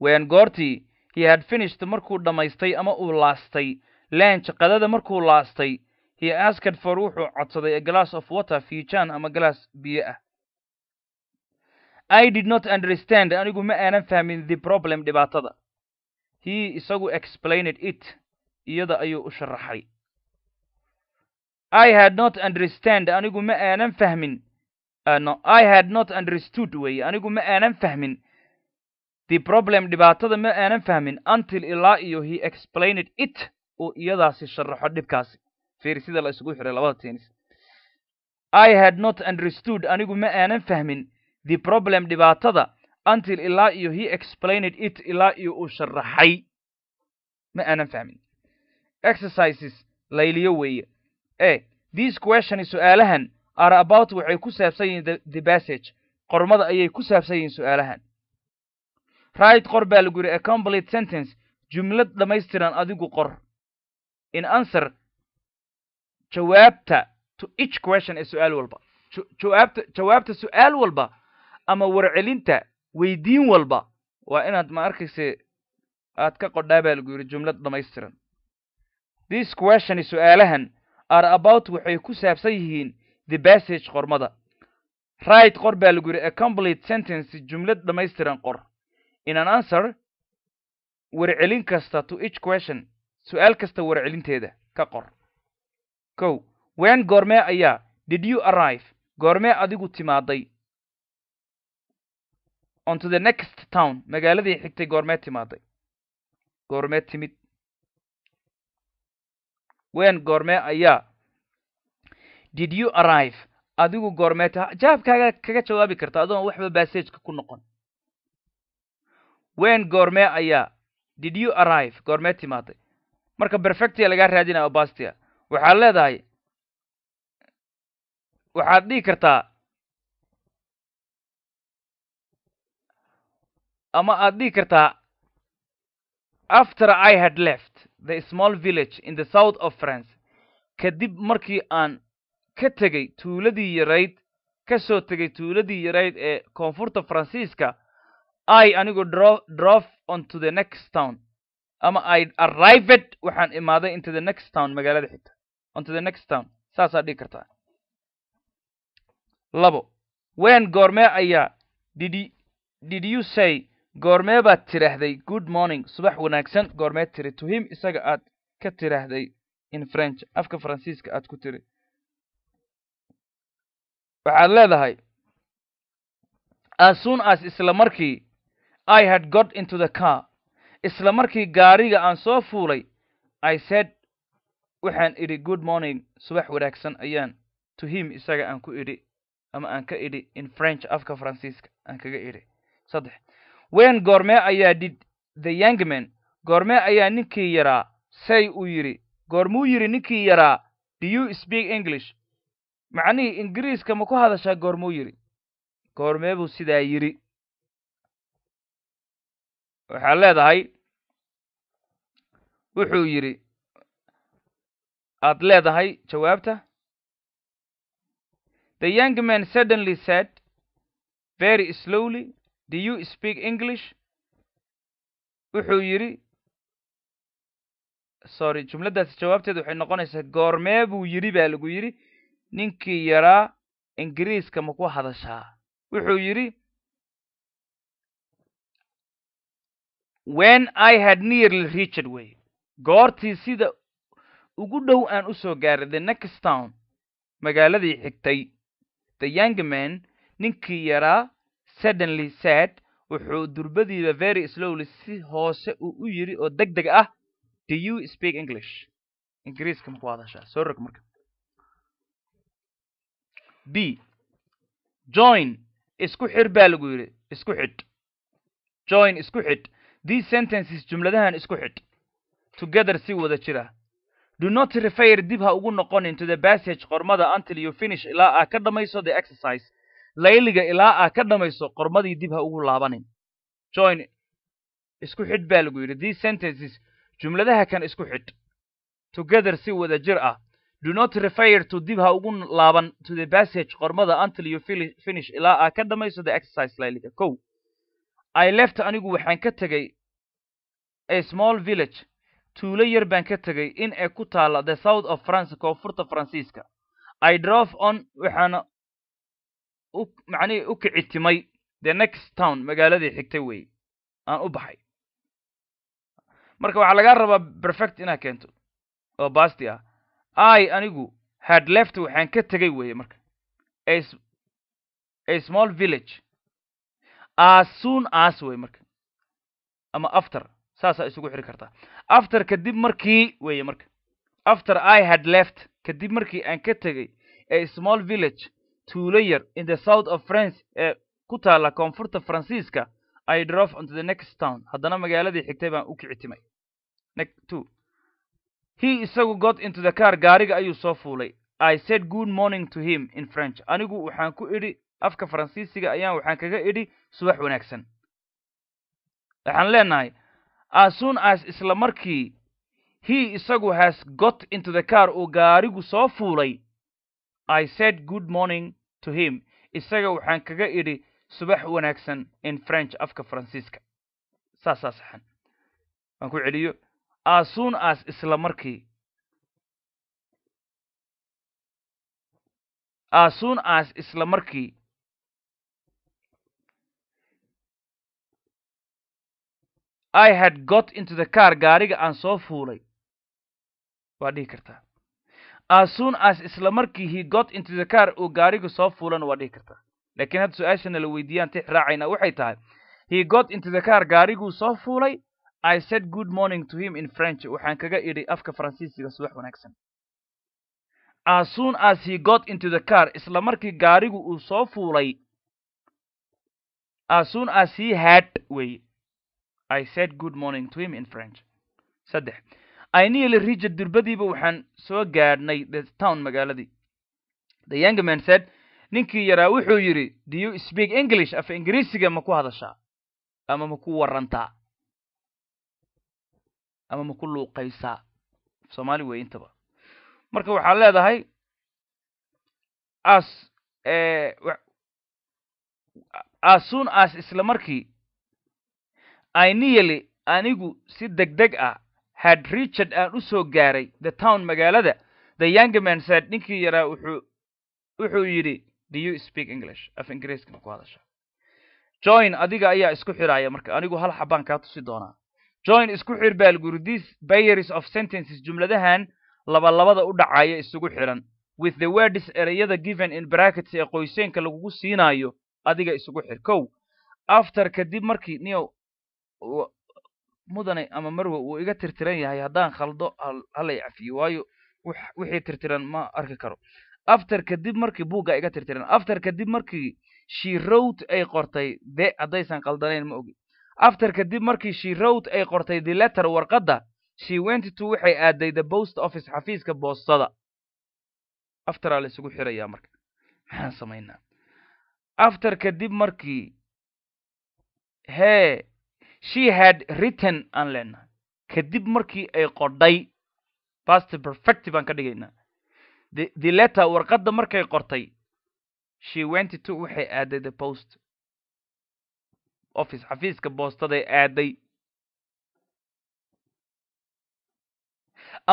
wen goortii he had finished markuu dhammaystay ama uu laastay lenj qadada markuu laastay he askadfor wuxuu codsaday a glass of water fiijaan ama galaas biyo ah i did not understand anigu ma aanan fahmin the problem dhibaatada he isagu explained it iyada ayuu u sharaxay i had not understand anigu ma aanan fahmin uh, no i had not understood weeye anigu ma aanan fahmin the problem dhibaatada ma aanan fahmin until ilaa iyo he explained it uu iyadaasi sharaxo dhibkaasi fiir sida la isugu xiray labada tenis i had not understood anigu ma aanan fahmin the problem dhibaatada until ilaa iyo he explained it ilaa iyo uu sharaxay ma aanan fahmin exercises layliyo weeye e these questioni su are about waxay ku saabsan yihiin the passage qormada ayay ku saabsan yihiin su'aalahan right qor baa lagu yidhi a complete sentence jumlad dhammaystiran adigu qor in answer jawaabta to each question ee su walba jawaabta jawaabta walba ama warcelinta weydiin walba waa inaad ma arkaysa aad ka qodhaa baa lagu yidhi jumlad dhammaystiran this questioni su are about waxay ku saabsan yihiin the bassage qormada right qor baa lagu yidhi a complete sentence jumlad dhammaystiran qor in an answer warcelin kasta to each question su kasta warcelinteeda ka qor kow ween goormee ayaa did you arrive goormee adigu timaaday on the next town magaaladii xigtay goormee timaaday goormee timid wen goormee ayaa did you arrive adigu goormee ta jawaabkaaga kaga jawaabi karta adoon waxba bassageka ku noqon wen goormee ayaa did you arrive goormee timaaday marka perfectia lagaa raadinaya obastia waxaad leedahay waxaad dhihi kartaa ama aad dhihi kartaa after i had left the small village in the south of france kadib markii aan ka tegay tuuladii yarayd ka soo tegay tuuladii yarayd ee koonfurta faransiiska i anigu drof on the next town ama i arrived waxaan imaaday into the next town magaalada xigta onto the next town saasaa dhihi kartaa labo ween goormee ayaa did you say goormee baad tidhaahday good morning subax wanaagsan goormeed tiri to isaga aad ka tiraahday in french afka faransiiska aad ku tiri waxaad leedahay as soon as isla markii i had got into the car isla markii gaariga aan soo fuulay i said waxaan idhi good morning subax wanaagsan ayaan to him isaga aan ku idhi ama aan ka idhi in french afka faransiiska aan kaga idhi saddex weyn goormee ayaa dhid the yangman goormee ayaa ninkii yaraa say uu yidhi goormuu yidhi ninkii yaraa do you speak english macnihii ingiriiska ma ku hadashaa goormuu yidhi goormee buu sidaa yidhi waxaad leedahay wuxuu yidhi aad leedahay jawaabta the young man suddenly said very slowly Do you speak English? Wuxuu yidhi sorry jumladaas jawaabteed waxay noqonaysaa goormee buu yidhi baa lagu yidhi ninkii yaraa ingiriiska ma ku hadashaa wuxuu yidhi when i had nearly reached way goortii sida ugu dhow aan u soo gaaray the next town magaaladii xigtay the young man ninkii yaraa suddenly said wuxuu durbadiiba very slowly si hoose uu u yidhi oo deg deg ah do you speak english ingiriiska ma hadashaa soo rog marka b join isku xidh baa lagu yidhi isku xidh join isku xidh these sentences jumladahan isku xidh together si wada jira do not refire dib ha ugu noqonin to the passage qormada until you finish ilaa ah ka dhammayso the exercise layliga ilaa aa ka dhammayso qormadii dib ha ugu laabanin join isku xidh baa lagu yidhi these sentences jumladaha kan isku xidh together si wada jir ah do not refer to dib ha ugu laaban to the passage qormada until you finish ilaa aa ka dhammayso the exercise layliga kow i left anigu waxaan ka tegay a small village tuulo yar baan ka tegay in ay ku taalla the south of france koonfurta faransiiska i drove on waxaana macnihii u kicitimay dee next town magaaladii xigtay weeye aan u baxay marka waxaa lagaa rabaa perfect inaa keento oo basti ah i anigu had left waxaan ka tegay weeye marka a small village asoon as wey marka ama after saasaa isugu xiri kartaa after kadib markii weeye marka after i had left kadib markii aan ka tegay a small village tuulo yar in the south of france ee ku taalla koonfurta faransiiska i drove onto the next town haddana magaaladii xigtay baan u kici timay he isagu got into the car gaariga ayuu soo fuulay i said good morning to him in french anigu waxaan ku idhi afka faransiisiga ayaan waxaan kaga idhi subax wanaagsan waxaan leenahay asun as isla markii he isagu has got into the car uu gaarigu soo fuulay I said good morning to him. Isaga waxaan kaga idhi subax wanaagsan in French afka Faransiiska. Saasaa saxan. Waan ku celiyo. As ah, soon as isla markii. As ah, as isla markii. I had got into the car gaariga aan soo fuulay. Waa dhihi kartaa as as isla markii he got into the car uu gaarigu soo fuulana waa dhihi kartaa laakiin hadda su-aashana la weydiiyaan tix raacayna waxay tahay he got into the car gaariguu soo fuulay i said good morning to him in french waxaan kaga idhi afka faransiisiga subax wanaagsan as as he got into the car isla markii gaarigu uu soo fuulay as as he had wey i said good morning to him in french saddex ainil rija durbadiiba waxaan soo gaadhnay thetown magaaladii the young man said ninkii yaraa wuxuu yidhi do you speak english af ingiriisiga ma ku hadashaa ama ma ku warantaa ama ma ku luuqaysaa soomaali wey intaba marka waxaa leedahay as eh, asun as isla markii ainiyali anigu si deg deg ah had richard aan u soo gaaray the town magaalada the youngman said ninkii yaraa wuxuu yidhi do you speak english af ingiriiska ku hadasha join adiga ayaa isku xidhaya marka anigu hal xabaan kaa tusi doonaa join isku xir baalgurdiis bayeries of sentences jumladahan labalabada u dhacaya isugu xidhan with the words ereyada given in brackets ee qoyseenka lagugu siinaayo adiga isugu xir kow after kadib markii niyow mudane ama marwe uu iga tirtiran yahay haddaan khaldo halay cafiyo waayo wixii tirtiran ma arki karo after kadib markii buuggaa iga tirtiran after kadib markii shirowd ay qortay de haddaysan khaldanayn ma ogi after kadib markii shirowd ay qortay the letter warqadda she went to waxay aaday the post office xafiiska boostada afteraa la xirayaa marka maxaan samaynaa after kadib markii hee she had written aan leenahay kadib markii ay qodhay past perfective aan ka dhigaynaa the letter warqadda markay qortay she went to waxay aaday the post office xafiiska boostaday aaday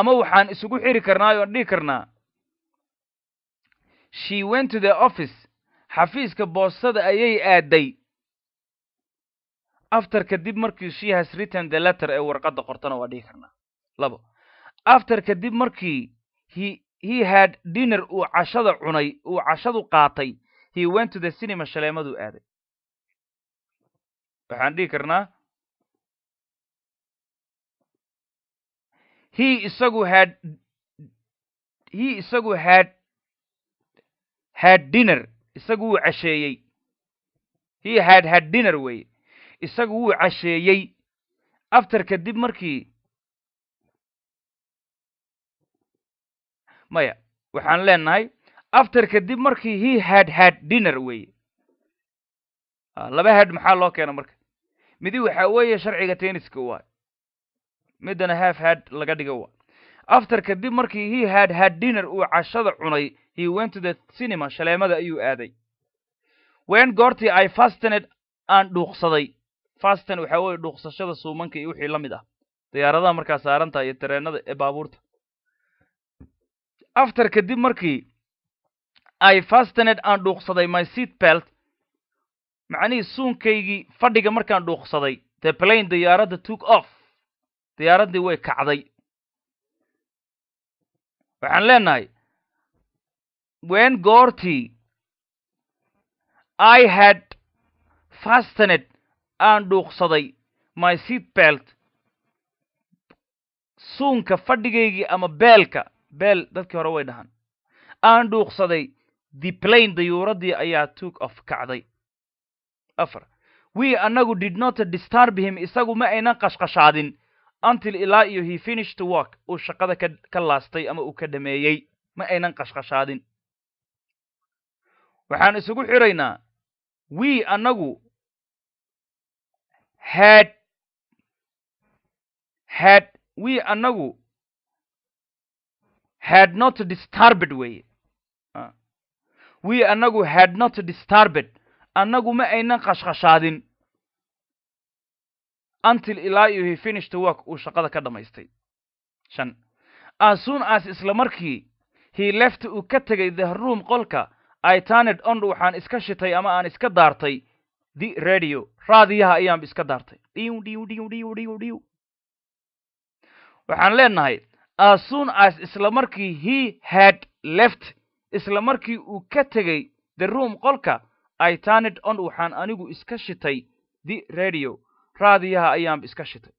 ama waxaan isugu xiri karnaa oan dhigi karnaa she went to the office xafiiska boostada ayay aaday after dib markii she has written the letter ee warqadda qortana waa dhihi karnaa labo after dib markii he he had dinner uu cashada cunay uu cashadu qaatay he went to the cinema shaleemaduu aaday waxaan dhihi karnaa he isagu had he isagu had had dinner isagu wuu casheeyey he had had dinner weeye isagu wuu casheeyey aftar kadib markii maya waxaan leenahay aftar kadib markii he had had dinner weeye ah, laba had maxaa loo keena marka midi waxa weeye sharciga tenniska waay middana half had laga dhiga waay after kadib markii he had had dinner uu cashada cunay he went to the cinema shaleemada ayuu aaday ween goortii i fastened aan dhuuqsaday fastan waxa weeye dhuuqsashada suumanka iyo wixii la mid ah diyaaradaha markaa saaranta iyo tareenada ee baabuurta after kadib markii ay fastaned aan dhuuqsaday my seat belt macnihii suunkaygii fadhiga markaan dhuuqsaday the plane diyaaradda took off diyaaraddii way kacday waxaan leenahay ween goortii i had fastaned aan dhuuqsaday my seat belt suunka fadhigaygii ama beelka beel dadkii hore way dhahan aan dhuuqsaday diplayn dayuuradii ayaa took of kacday afar we annagu did not disturb him isagu ma aynan qashqashaadin until ilaa iyo he finish to work uu shaqada ka laastay ama uu ka dhameeyey ma aynan qashqashaadin waxaan isugu xiraynaa we annagu head had we anagu had not disturbed weye ah, we anagu had not disturbed annagu ma aynan qashqashaadin until ilaa iyo he finished work uu shaqada ka dhammaystay shan asoon as isla markii he left uu ka tegay the room qolka i turned on waxaan iska shitay ama aan iska daartay the radio raadiyaha ayaanba iska daartay dhiw waxaan leenahay asoon as isla markii he had left isla markii uu ka tegay the room qolka i turned on waxaan anigu iska shitay di radio raadiyaha ayaanba iska shitay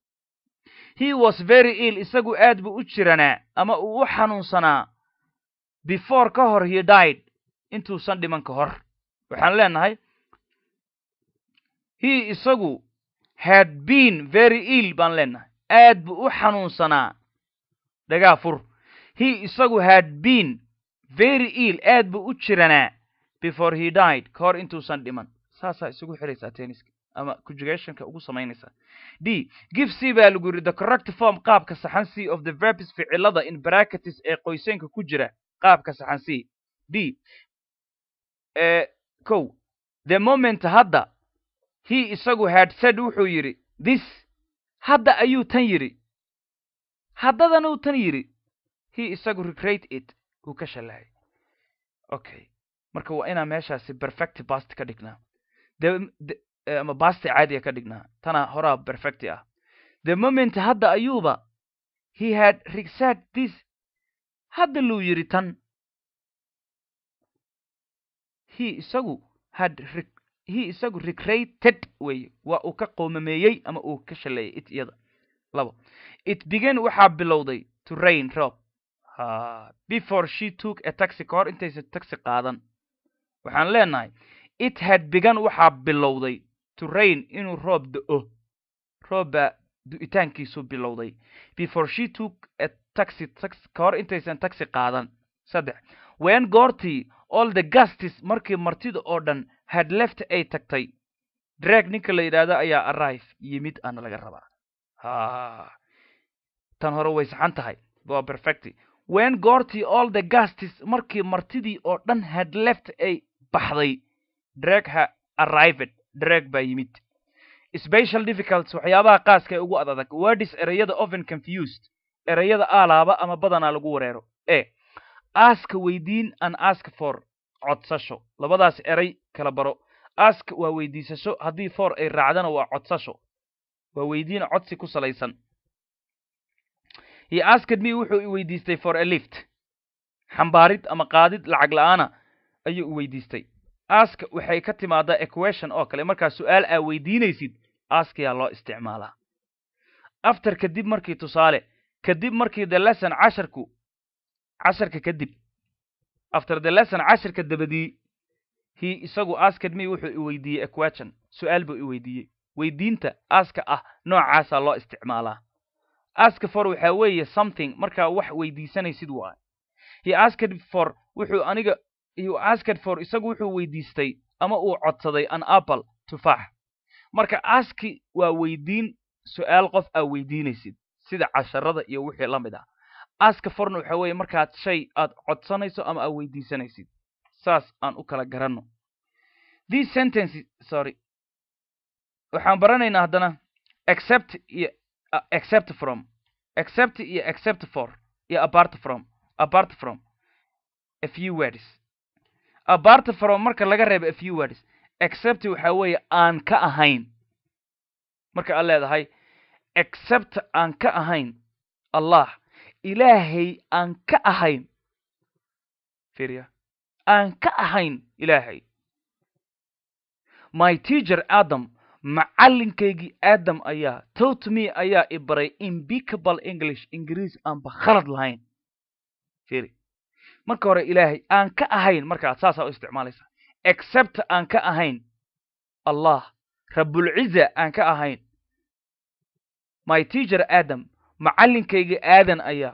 he was very ill isagu aad buu u jiranaa ama uu u xanuunsanaa before ka hor he died intuusan dhiman ka hor waxaan leenahay he isagu had been very ill baan leenahay aad buu u xanuunsanaa dhagaa fur he isagu had been very ill aad buu u jiranaa before he died ka hor intuusan dhiman saasaa isugu xidhaysaa tenniska ama conjugationka ugu samaynaysaa d gif c baa lagu yidhi the correct form qaabka saxan c of the verbs ficilada in bracketis ee qoyseenka ku jira qaabka saxan c d e kow the moment hadda hii isagu haadhsadh wuxuu yidhi dis hadda ayuu tan yidhi haddadanuu tan yidhi hii isagu regret it uu ka shallahay okay marka waa inaan meeshaasi perfect bast ka dhignaa de eh, ama basti caadiya ka dhignaa tana horaa perfecti ah the moment hadda ayuuba he had regsad this hadda luu yidhi tan he isagu had hi isagu recrated weye waa uu ka qoomameeyey ama uu ka shaleeyey it iyada labo it began waxaa bilowday to rain rob ah, before she took a taxi kahor intaysa taxi qaadan waxaan leenahay it had began waxaa bilowday to rain inuu roob da-o roobbaa du'itaankiisu bilowday before she took a taxi kahor intaysan taxi qaadan saddex ween goortii all the gastis markii martida oo dhan had left ay tagtay drag ninka la yidhaahdo ayaa arrive yimid aana laga rabaa ha tan hore way saxan tahay waa perfect wen goortii all the gastis markii martidii oo dhan had left ay baxday drag ha arrived drag baa yimid special difficults waxyaabaha qaaska ee ugu adadag wordis ereyada oven confused ereyada aalaaba ama badanaa lagu wareero e aaska weydiin an ask for codsasho labadaas eray kala baro aaska waa weydiisasho haddii for ay raacdana waa codsasho waa weydiin codsi ku salaysan he asked wuxuu i weydiistay for a lift xambaarid ama qaadid lacag la'aana ayuu i weydiistay aaska waxay ka timaadaa equation oo kale markaa su'aal aa weydiinaysid askyaa loo isticmaalaa after kadib markii tusaale kadib markii the lesson casharku casharka kadib after the lesson casharka dabadii hi isagu askad me wuxuu iweydiiyey equation su-aal buu iweydiiyey weydiinta aaska ah noocaasaa loo isticmaalaa aska for waxaa weeye something markaa wax weydiisanaysid waa he asked for wuxuu aniga he asked for isagu wuxuu weydiistay ama uu codsaday an apple tufaax marka aski waa weydiin su-aal qof aa weydiinaysid sida casharada iyo wixii la mid ah aaska forna waxa weeye markaad shay aad codsanayso ama aad weydiisanaysid saas aan u kala garanno these sentences sorry waxaan baranaynaa haddana except iyo uh, except from except iyo except for iyo apart from apart from a few words apart from marka laga reebo a few words except waxa weeye aan ka ahayn marka aad leedahay except aan ka ahayn allah ilaahay aan ka ahayn fiiriya aan ka ahayn ilaahay my teacher adam macallinkaygii adam ayaa me ayaa i baray imbecable english ingiriis aanba khalad lahayn fiiri marka hore ilaahay aan ka ahayn markaa saasaa u isticmaalaysaa except aan ka ahayn allah rabulciza aan ka ahayn my teacher adam macalinkayga aadan ayaa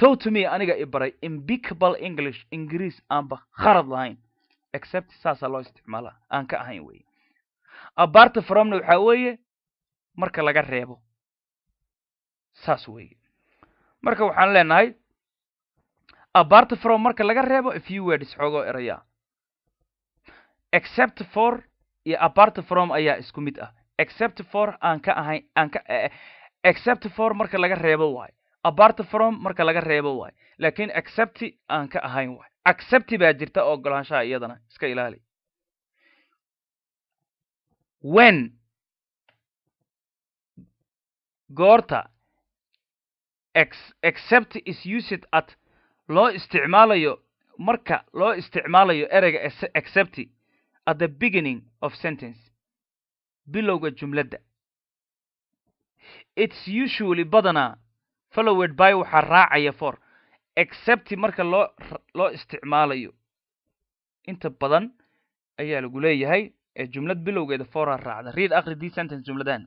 towtome aniga i baray imbicable english ingiriis aanba kharad lahayn except saasaa loo isticmaalaa aan ka ahayn weye abarta fromna waxaa weeye marka laga reebo saas weeye marka waxaan leenahay abarta from marka laga reebo few words xoogoo erayaa except for iyo abarta from ayaa isku mid ah except for aan ka ahayn aan ka eh, except for marka laga reebo waay abart from marka laga reebo waay laakiin accept aan ka ahayn waay accept baa jirta ogolaanshaha iyadana iska ilaali wen goorta except is used at loo isticmaalayo marka loo isticmaalayo ereyga except at the beginning of sentence bilowga jumladda its usually badana followed by waxaa raacaya for except marka loo loo isticmaalayo inta badan ayaa lagu leeyahay ee jumlad bilowgeeda foraa raacda read akhri d sentence jumladan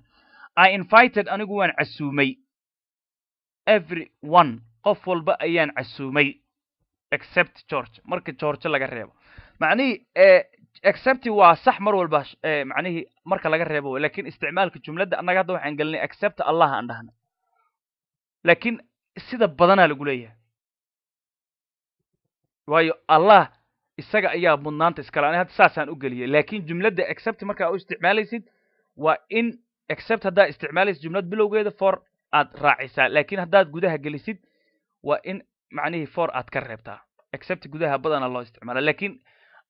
i invited anigu waan casuumay every one qof walba ayaan casuumay except george marka george laga reebo macnihii eh, accepti waa sax mar walba macnihii marka laga reebo way lakin isticmaalka jumladda annaga hadda waxaan gelinay accept allah aan dhahna lakin sida badanaa lagu leeyahay waayo allah isaga ayaa mudnaanta iskale ani hadda saasaan u geliya lakin jumladda accept markaa u isticmaalaysid waa in accept haddaa isticmaalaysid jumlad bilowgeeda for aad raacisaa lakin haddaad gudaha gelisid waa in macnihii for aad ka reebtaa accept gudaha badanaa loo isticmaala lakin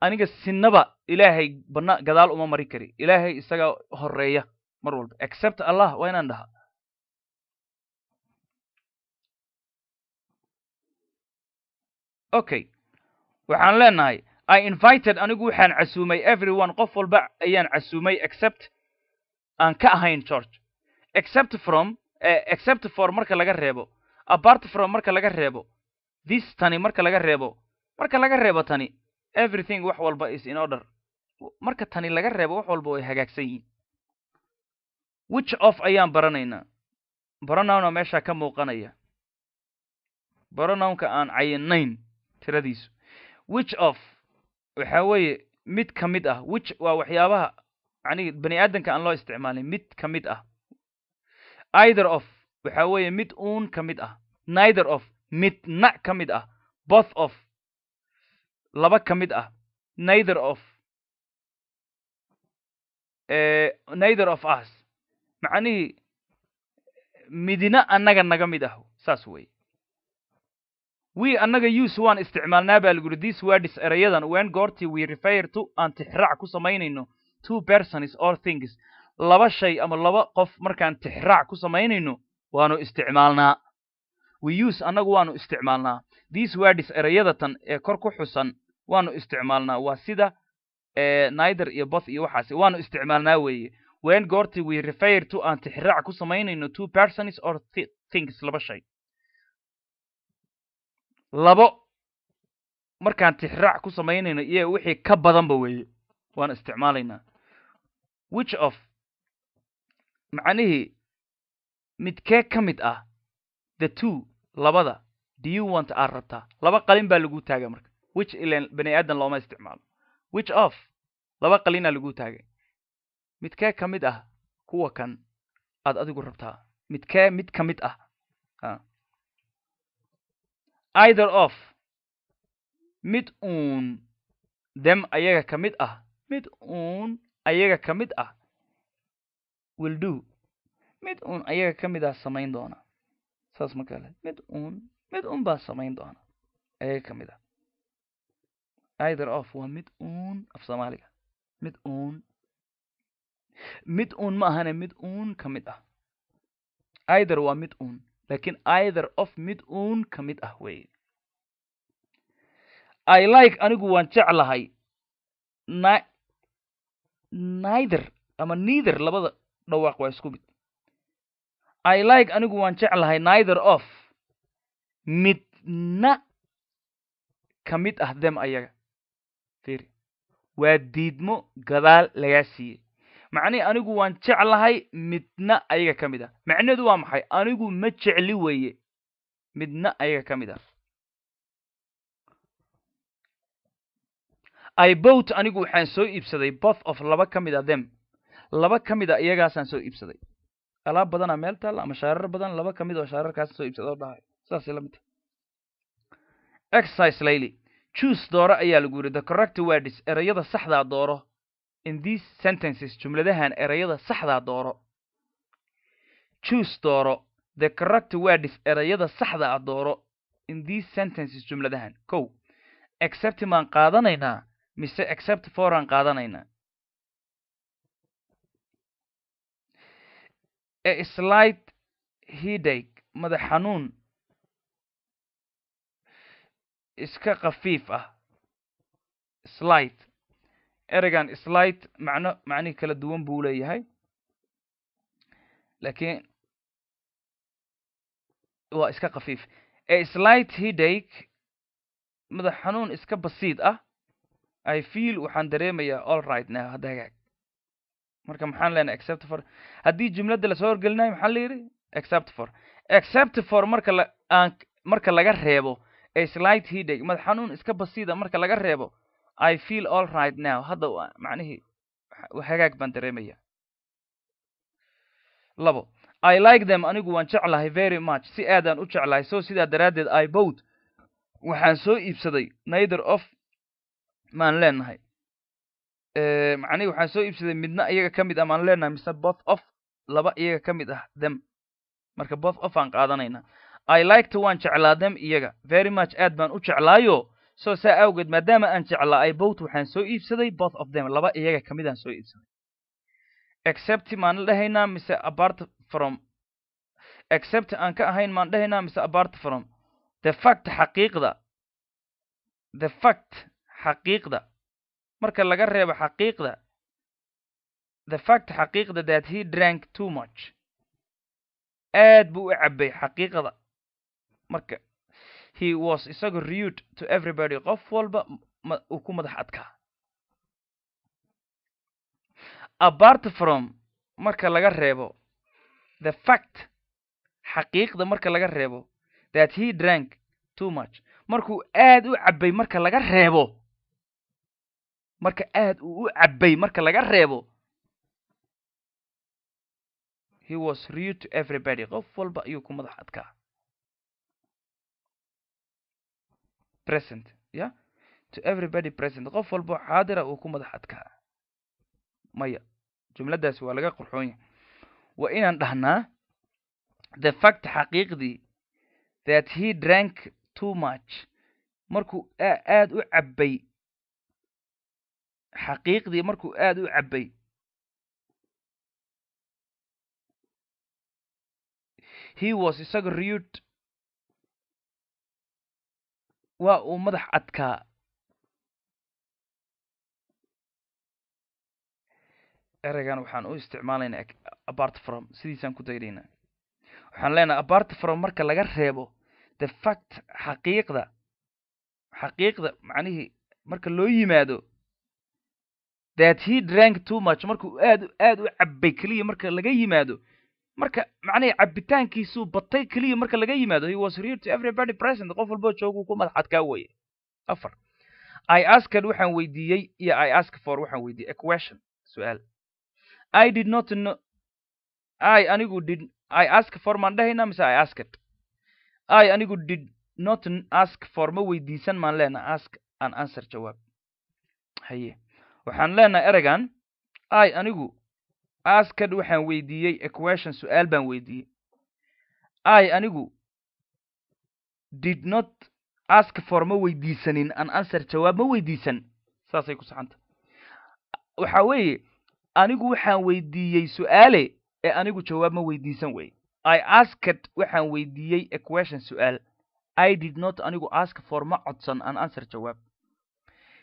aniga sinaba ilaahay bana gadaal uma mari kari ilaahay isaga horeeya mar walba except allah waa inaan dhaha okay waxaan leenahay i invited anigu waxaan casuumay everyone qof walba ayaan casuumay except aan ka ahayn church except from uh, except for marka laga reebo apart from marka laga reebo this tani marka laga reebo marka laga reebo tani everything wax walba is in order marka tani laga reebo wax walba way hagaagsan yihin which off ayaan baranaynaa baronownaa meeshaa ka muuqanaya baronownka aan cayinayn tiradiisu which off waxa weeye mid ka mid ah which waa waxyaabaha yani bani aadamka aan loo isticmaalin mid ka mid ah either of waxa weeye mid uun ka mid ah neither of midna ka mid ah both of laba ka mid ah neither of eh, neither of us macnihii midina annaga naga mid ah saas weeye wii annaga use waan isticmaalnaa baa laguri this wordis erayadan when goortii we refer to aan tixraac ku samaynayno two persons or things laba shay ama laba qof markaan tixraac ku samaynayno waanu isticmaalnaa we use annagu waanu isticmaalnaa these words erayadatan ee kor ku xusan waanu isticmaalnaa waa sida nider iyo both iyo waxaas waanu isticmaalnaa weeye wen goortii we refer to aan tixraac ku samaynayno two persons or things laba shay labo markaan tixraac ku samaynayno iyo wixii ka badanba weeye waan isticmaalaynaa which of macnihii midkee ka mid ah the two labada duant aad rabtaa laba qalin baa lagu taagay marka wich ilan bani aadan looma isticmaalo wich off laba qalinaa lagu taagay midkee ka mid ah kuwa kan aad adigu rabtaa midkee mid ka mid ah. ah either of mid uun them ayaga ka mid ah mid uun ayaga ka mid ah will do mid uun ayaga ka mid ah samayn doona saas markaa mid uun mid un baa samayn doona ayaga ka mid ah ither of waa mid uun af soomaaliga mid uun mid uun ma ahane mid uun ka mid ah ither waa mid uun laakiin ither of mid uun ka mid ah weeye i like anigu waan jeclahay n ama neither labada dhawaaq waa isku mid i like anigu waan jeclahay neither of midna ka mid ah them ayaga waa diidmo gadaal lagaa siiyey macnihii anigu waan jeclahay midna ayaga ka mid ah macnaheedu waa maxay anigu ma jecli weeye midna ayaga ka mid ah ibot anigu waxaan soo iibsaday both of laba ka mid a ah them laba ka mid a ah iyagaasaan soo iibsaday alaab badana meel taalla ama shaarar badan laba ka mid ah oo shaararkaas soo iibsada o dhahay exercise layli choose dooro ayaa lagu yidhi the correct words erayada saxdaa dooro in these sentences jumladahan erayada saxdaa dooro choose dooro the correct words erayada saxdaa dooro in these sentences jumladahan kow except maan qaadanaynaa mise except foran qaadanaynaa slide headache madax xanuun iska khafiif ah slight ereygan slight macno macnihi kala duwan buu leeyahay laakiin waa iska khafiif ee slide hidake madax xanuun iska basiid ah i feel waxaan dareemayaa all right now hadda hagaag marka maxaan leenahay except for haddii jumladda lasoo horgelinayo maxaa la yidhi except for except for marka la aan marka laga reebo ee slight headache madax xanuun iska basiida marka laga reebo i feel all right now hadda macnihii hagaag baan dareemaya labo i like them anigu waan jeclahay very much si aadaan u jeclahay so sidaa daraaddeed i bowd waxaan soo iibsaday neither of maan leenahay macnihii waxaan soo iibsaday midna iyaga ka mid ah maan leenahay mise both of laba iyaga ka mid ah them marka both of aan qaadanayna i liketa waan jeclaa dem iyaga very much aad baan u jeclaayo soo saa awgeed maadaama aan jeclaa i bowt waxaan soo iibsaday both of them laba iyaga ka midaan soo iibsaday except maana dhehaynaa mise apart from except aan ka ahayn maan dhehaynaa mise abart from the fact xaqiiqda the fact xaqiiqda marka laga reebo xaqiiqda the fact xaqiiqda that he drank too much aad buu u cabbay xaqiiqada marka he was isagu rude to everybody qof walba uu ku madax adkaa apart from marka laga reebo the fact xaqiiqda marka laga reebo that he drank too much markuu aad u cabbay marka laga reebo marka aad uu u cabbay marka laga reebo he was rude to everybody qof walba ayuu ku madax adkaa present yeah to everybody present qof walba xaadira uu ku madax adkaa maya jumladaasi waa laga qurxoon yahay waa inaan dhahnaa the fact xaqiiqdii that he drank too much markuu aad u cabbay xaqiiqdii markuu aad u cabbay he was isaga rude waa uu madax cadkaa ereygan waxaan u isticmaalaynaa abart from sidiisaan ku daydaynaa waxaan leenahay abart from marka laga reebo the fact xaqiiqda xaqiiqda macnihii marka loo yimaado that he drank too much markuu aad aad u cabbay keliya marka laga yimaado marka macnaha cabitaankiisu batay keliya marka laga yimaado he was rear to everybody present qof walboo jooguu ku madaxadkaa weeye afar i askan waxaan weydiiyey iyo i ask for waxaan weydiiyey equation su'aal i did not know i anigu did i ask for maan dhahayna mise i asked i anigu did not ask for ma weydiisan maan leena ask an answer jawaab haye waxaan leenahay eregan i anigu askad waxaan weydiiyey equation suaal baan weydiiyey i anigu did not ask for ma weydiisanin an answer jawaab ma weydiisan saasay ku saxanta waxa weeye anigu waxaan weydiiyey su'aale ee anigu jawaab ma weydiisan wey i askad waxaan weydiiyey equation su i did not anigu ask for ma codsan an answer jawaab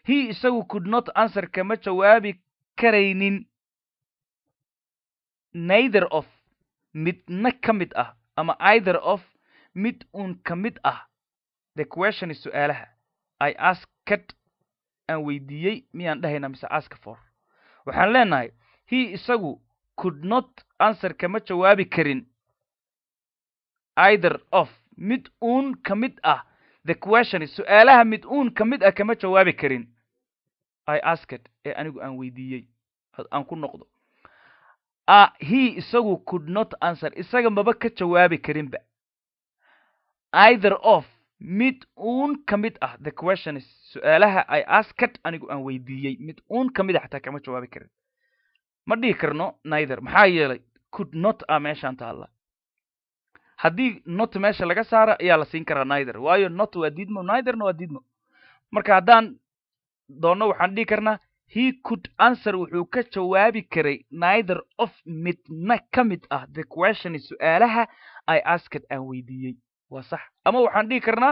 hi isagu could not answer kama jawaabi karaynin neither of midna ka mid ah ama either of mid uun ka mid ah the question is su-aalaha i asked aan weydiiyey miyaan dhahaynaa mise aska for waxaan leenahay he isagu could not answer kama jawaabi karin either of mid uun ka mid ah the question is su-aalaha mid uun ka mid ah kama jawaabi karin i asked ee eh, anigu aan weydiiyey aan ku noqdo Uh, he isagu could not answer isaga maba ka jawaabi karinba either of mid uun ka mid ah the questions su-aalaha i asked anigu aan weydiiyey mid uun ka mid a ah xataa kama jawaabi karin ma dhihi karno neither maxaa yeelay could not a ah, meeshaan taalla haddii not meesha laga saara ayaa la siin karaa neither waayo not waa diidmo neitherna waa diidmo marka haddaan doonno waxaan dhihi karnaa he could answer wuxuu ka jawaabi karay nither of midna ka mid ah the questioni su-aalaha asked aan weydiiyey waa sax ama waxaan dhihi karnaa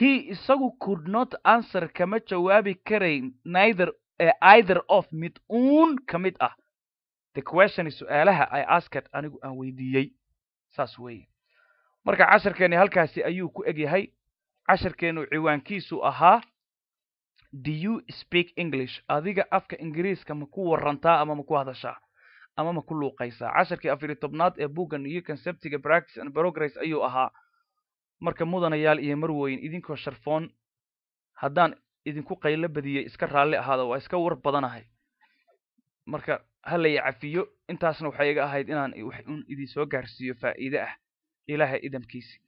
he isagu could not answer kama jawaabi karay neither eh, either of mid uun ka mid ah the questioni su-aalaha asked anigu aan weydiiyey saas weeye marka casharkeeni halkaasi ayuu ku egyahay casharkeenu ciwaankiisu ahaa do you speak english adiga afka ingiriiska ma ku warantaa ama ma ku hadashaa ama ma ku luuqaysaa casharkii afariy tobnaad ee buuggan iyo conceptiga practice and progress ayuu ahaa marka mudanayaal iyo marweyn idinkoo sharfoon haddaan idinku qaylo badiyey iska raalli ahaada waa iska war badanahay marka ha la icafiyo intaasna waxay iga ahayd inaan un idinsoo gaarsiiyo faa'iide ah ilaahay idamkiisi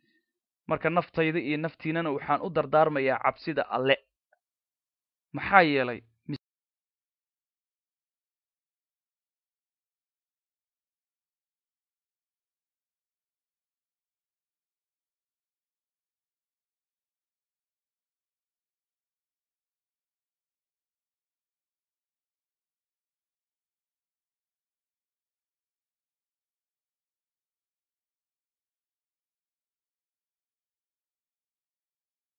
marka naftayda iyo naftiinana waxaan u dardaarmayaa cabsida alle maxaa yeelay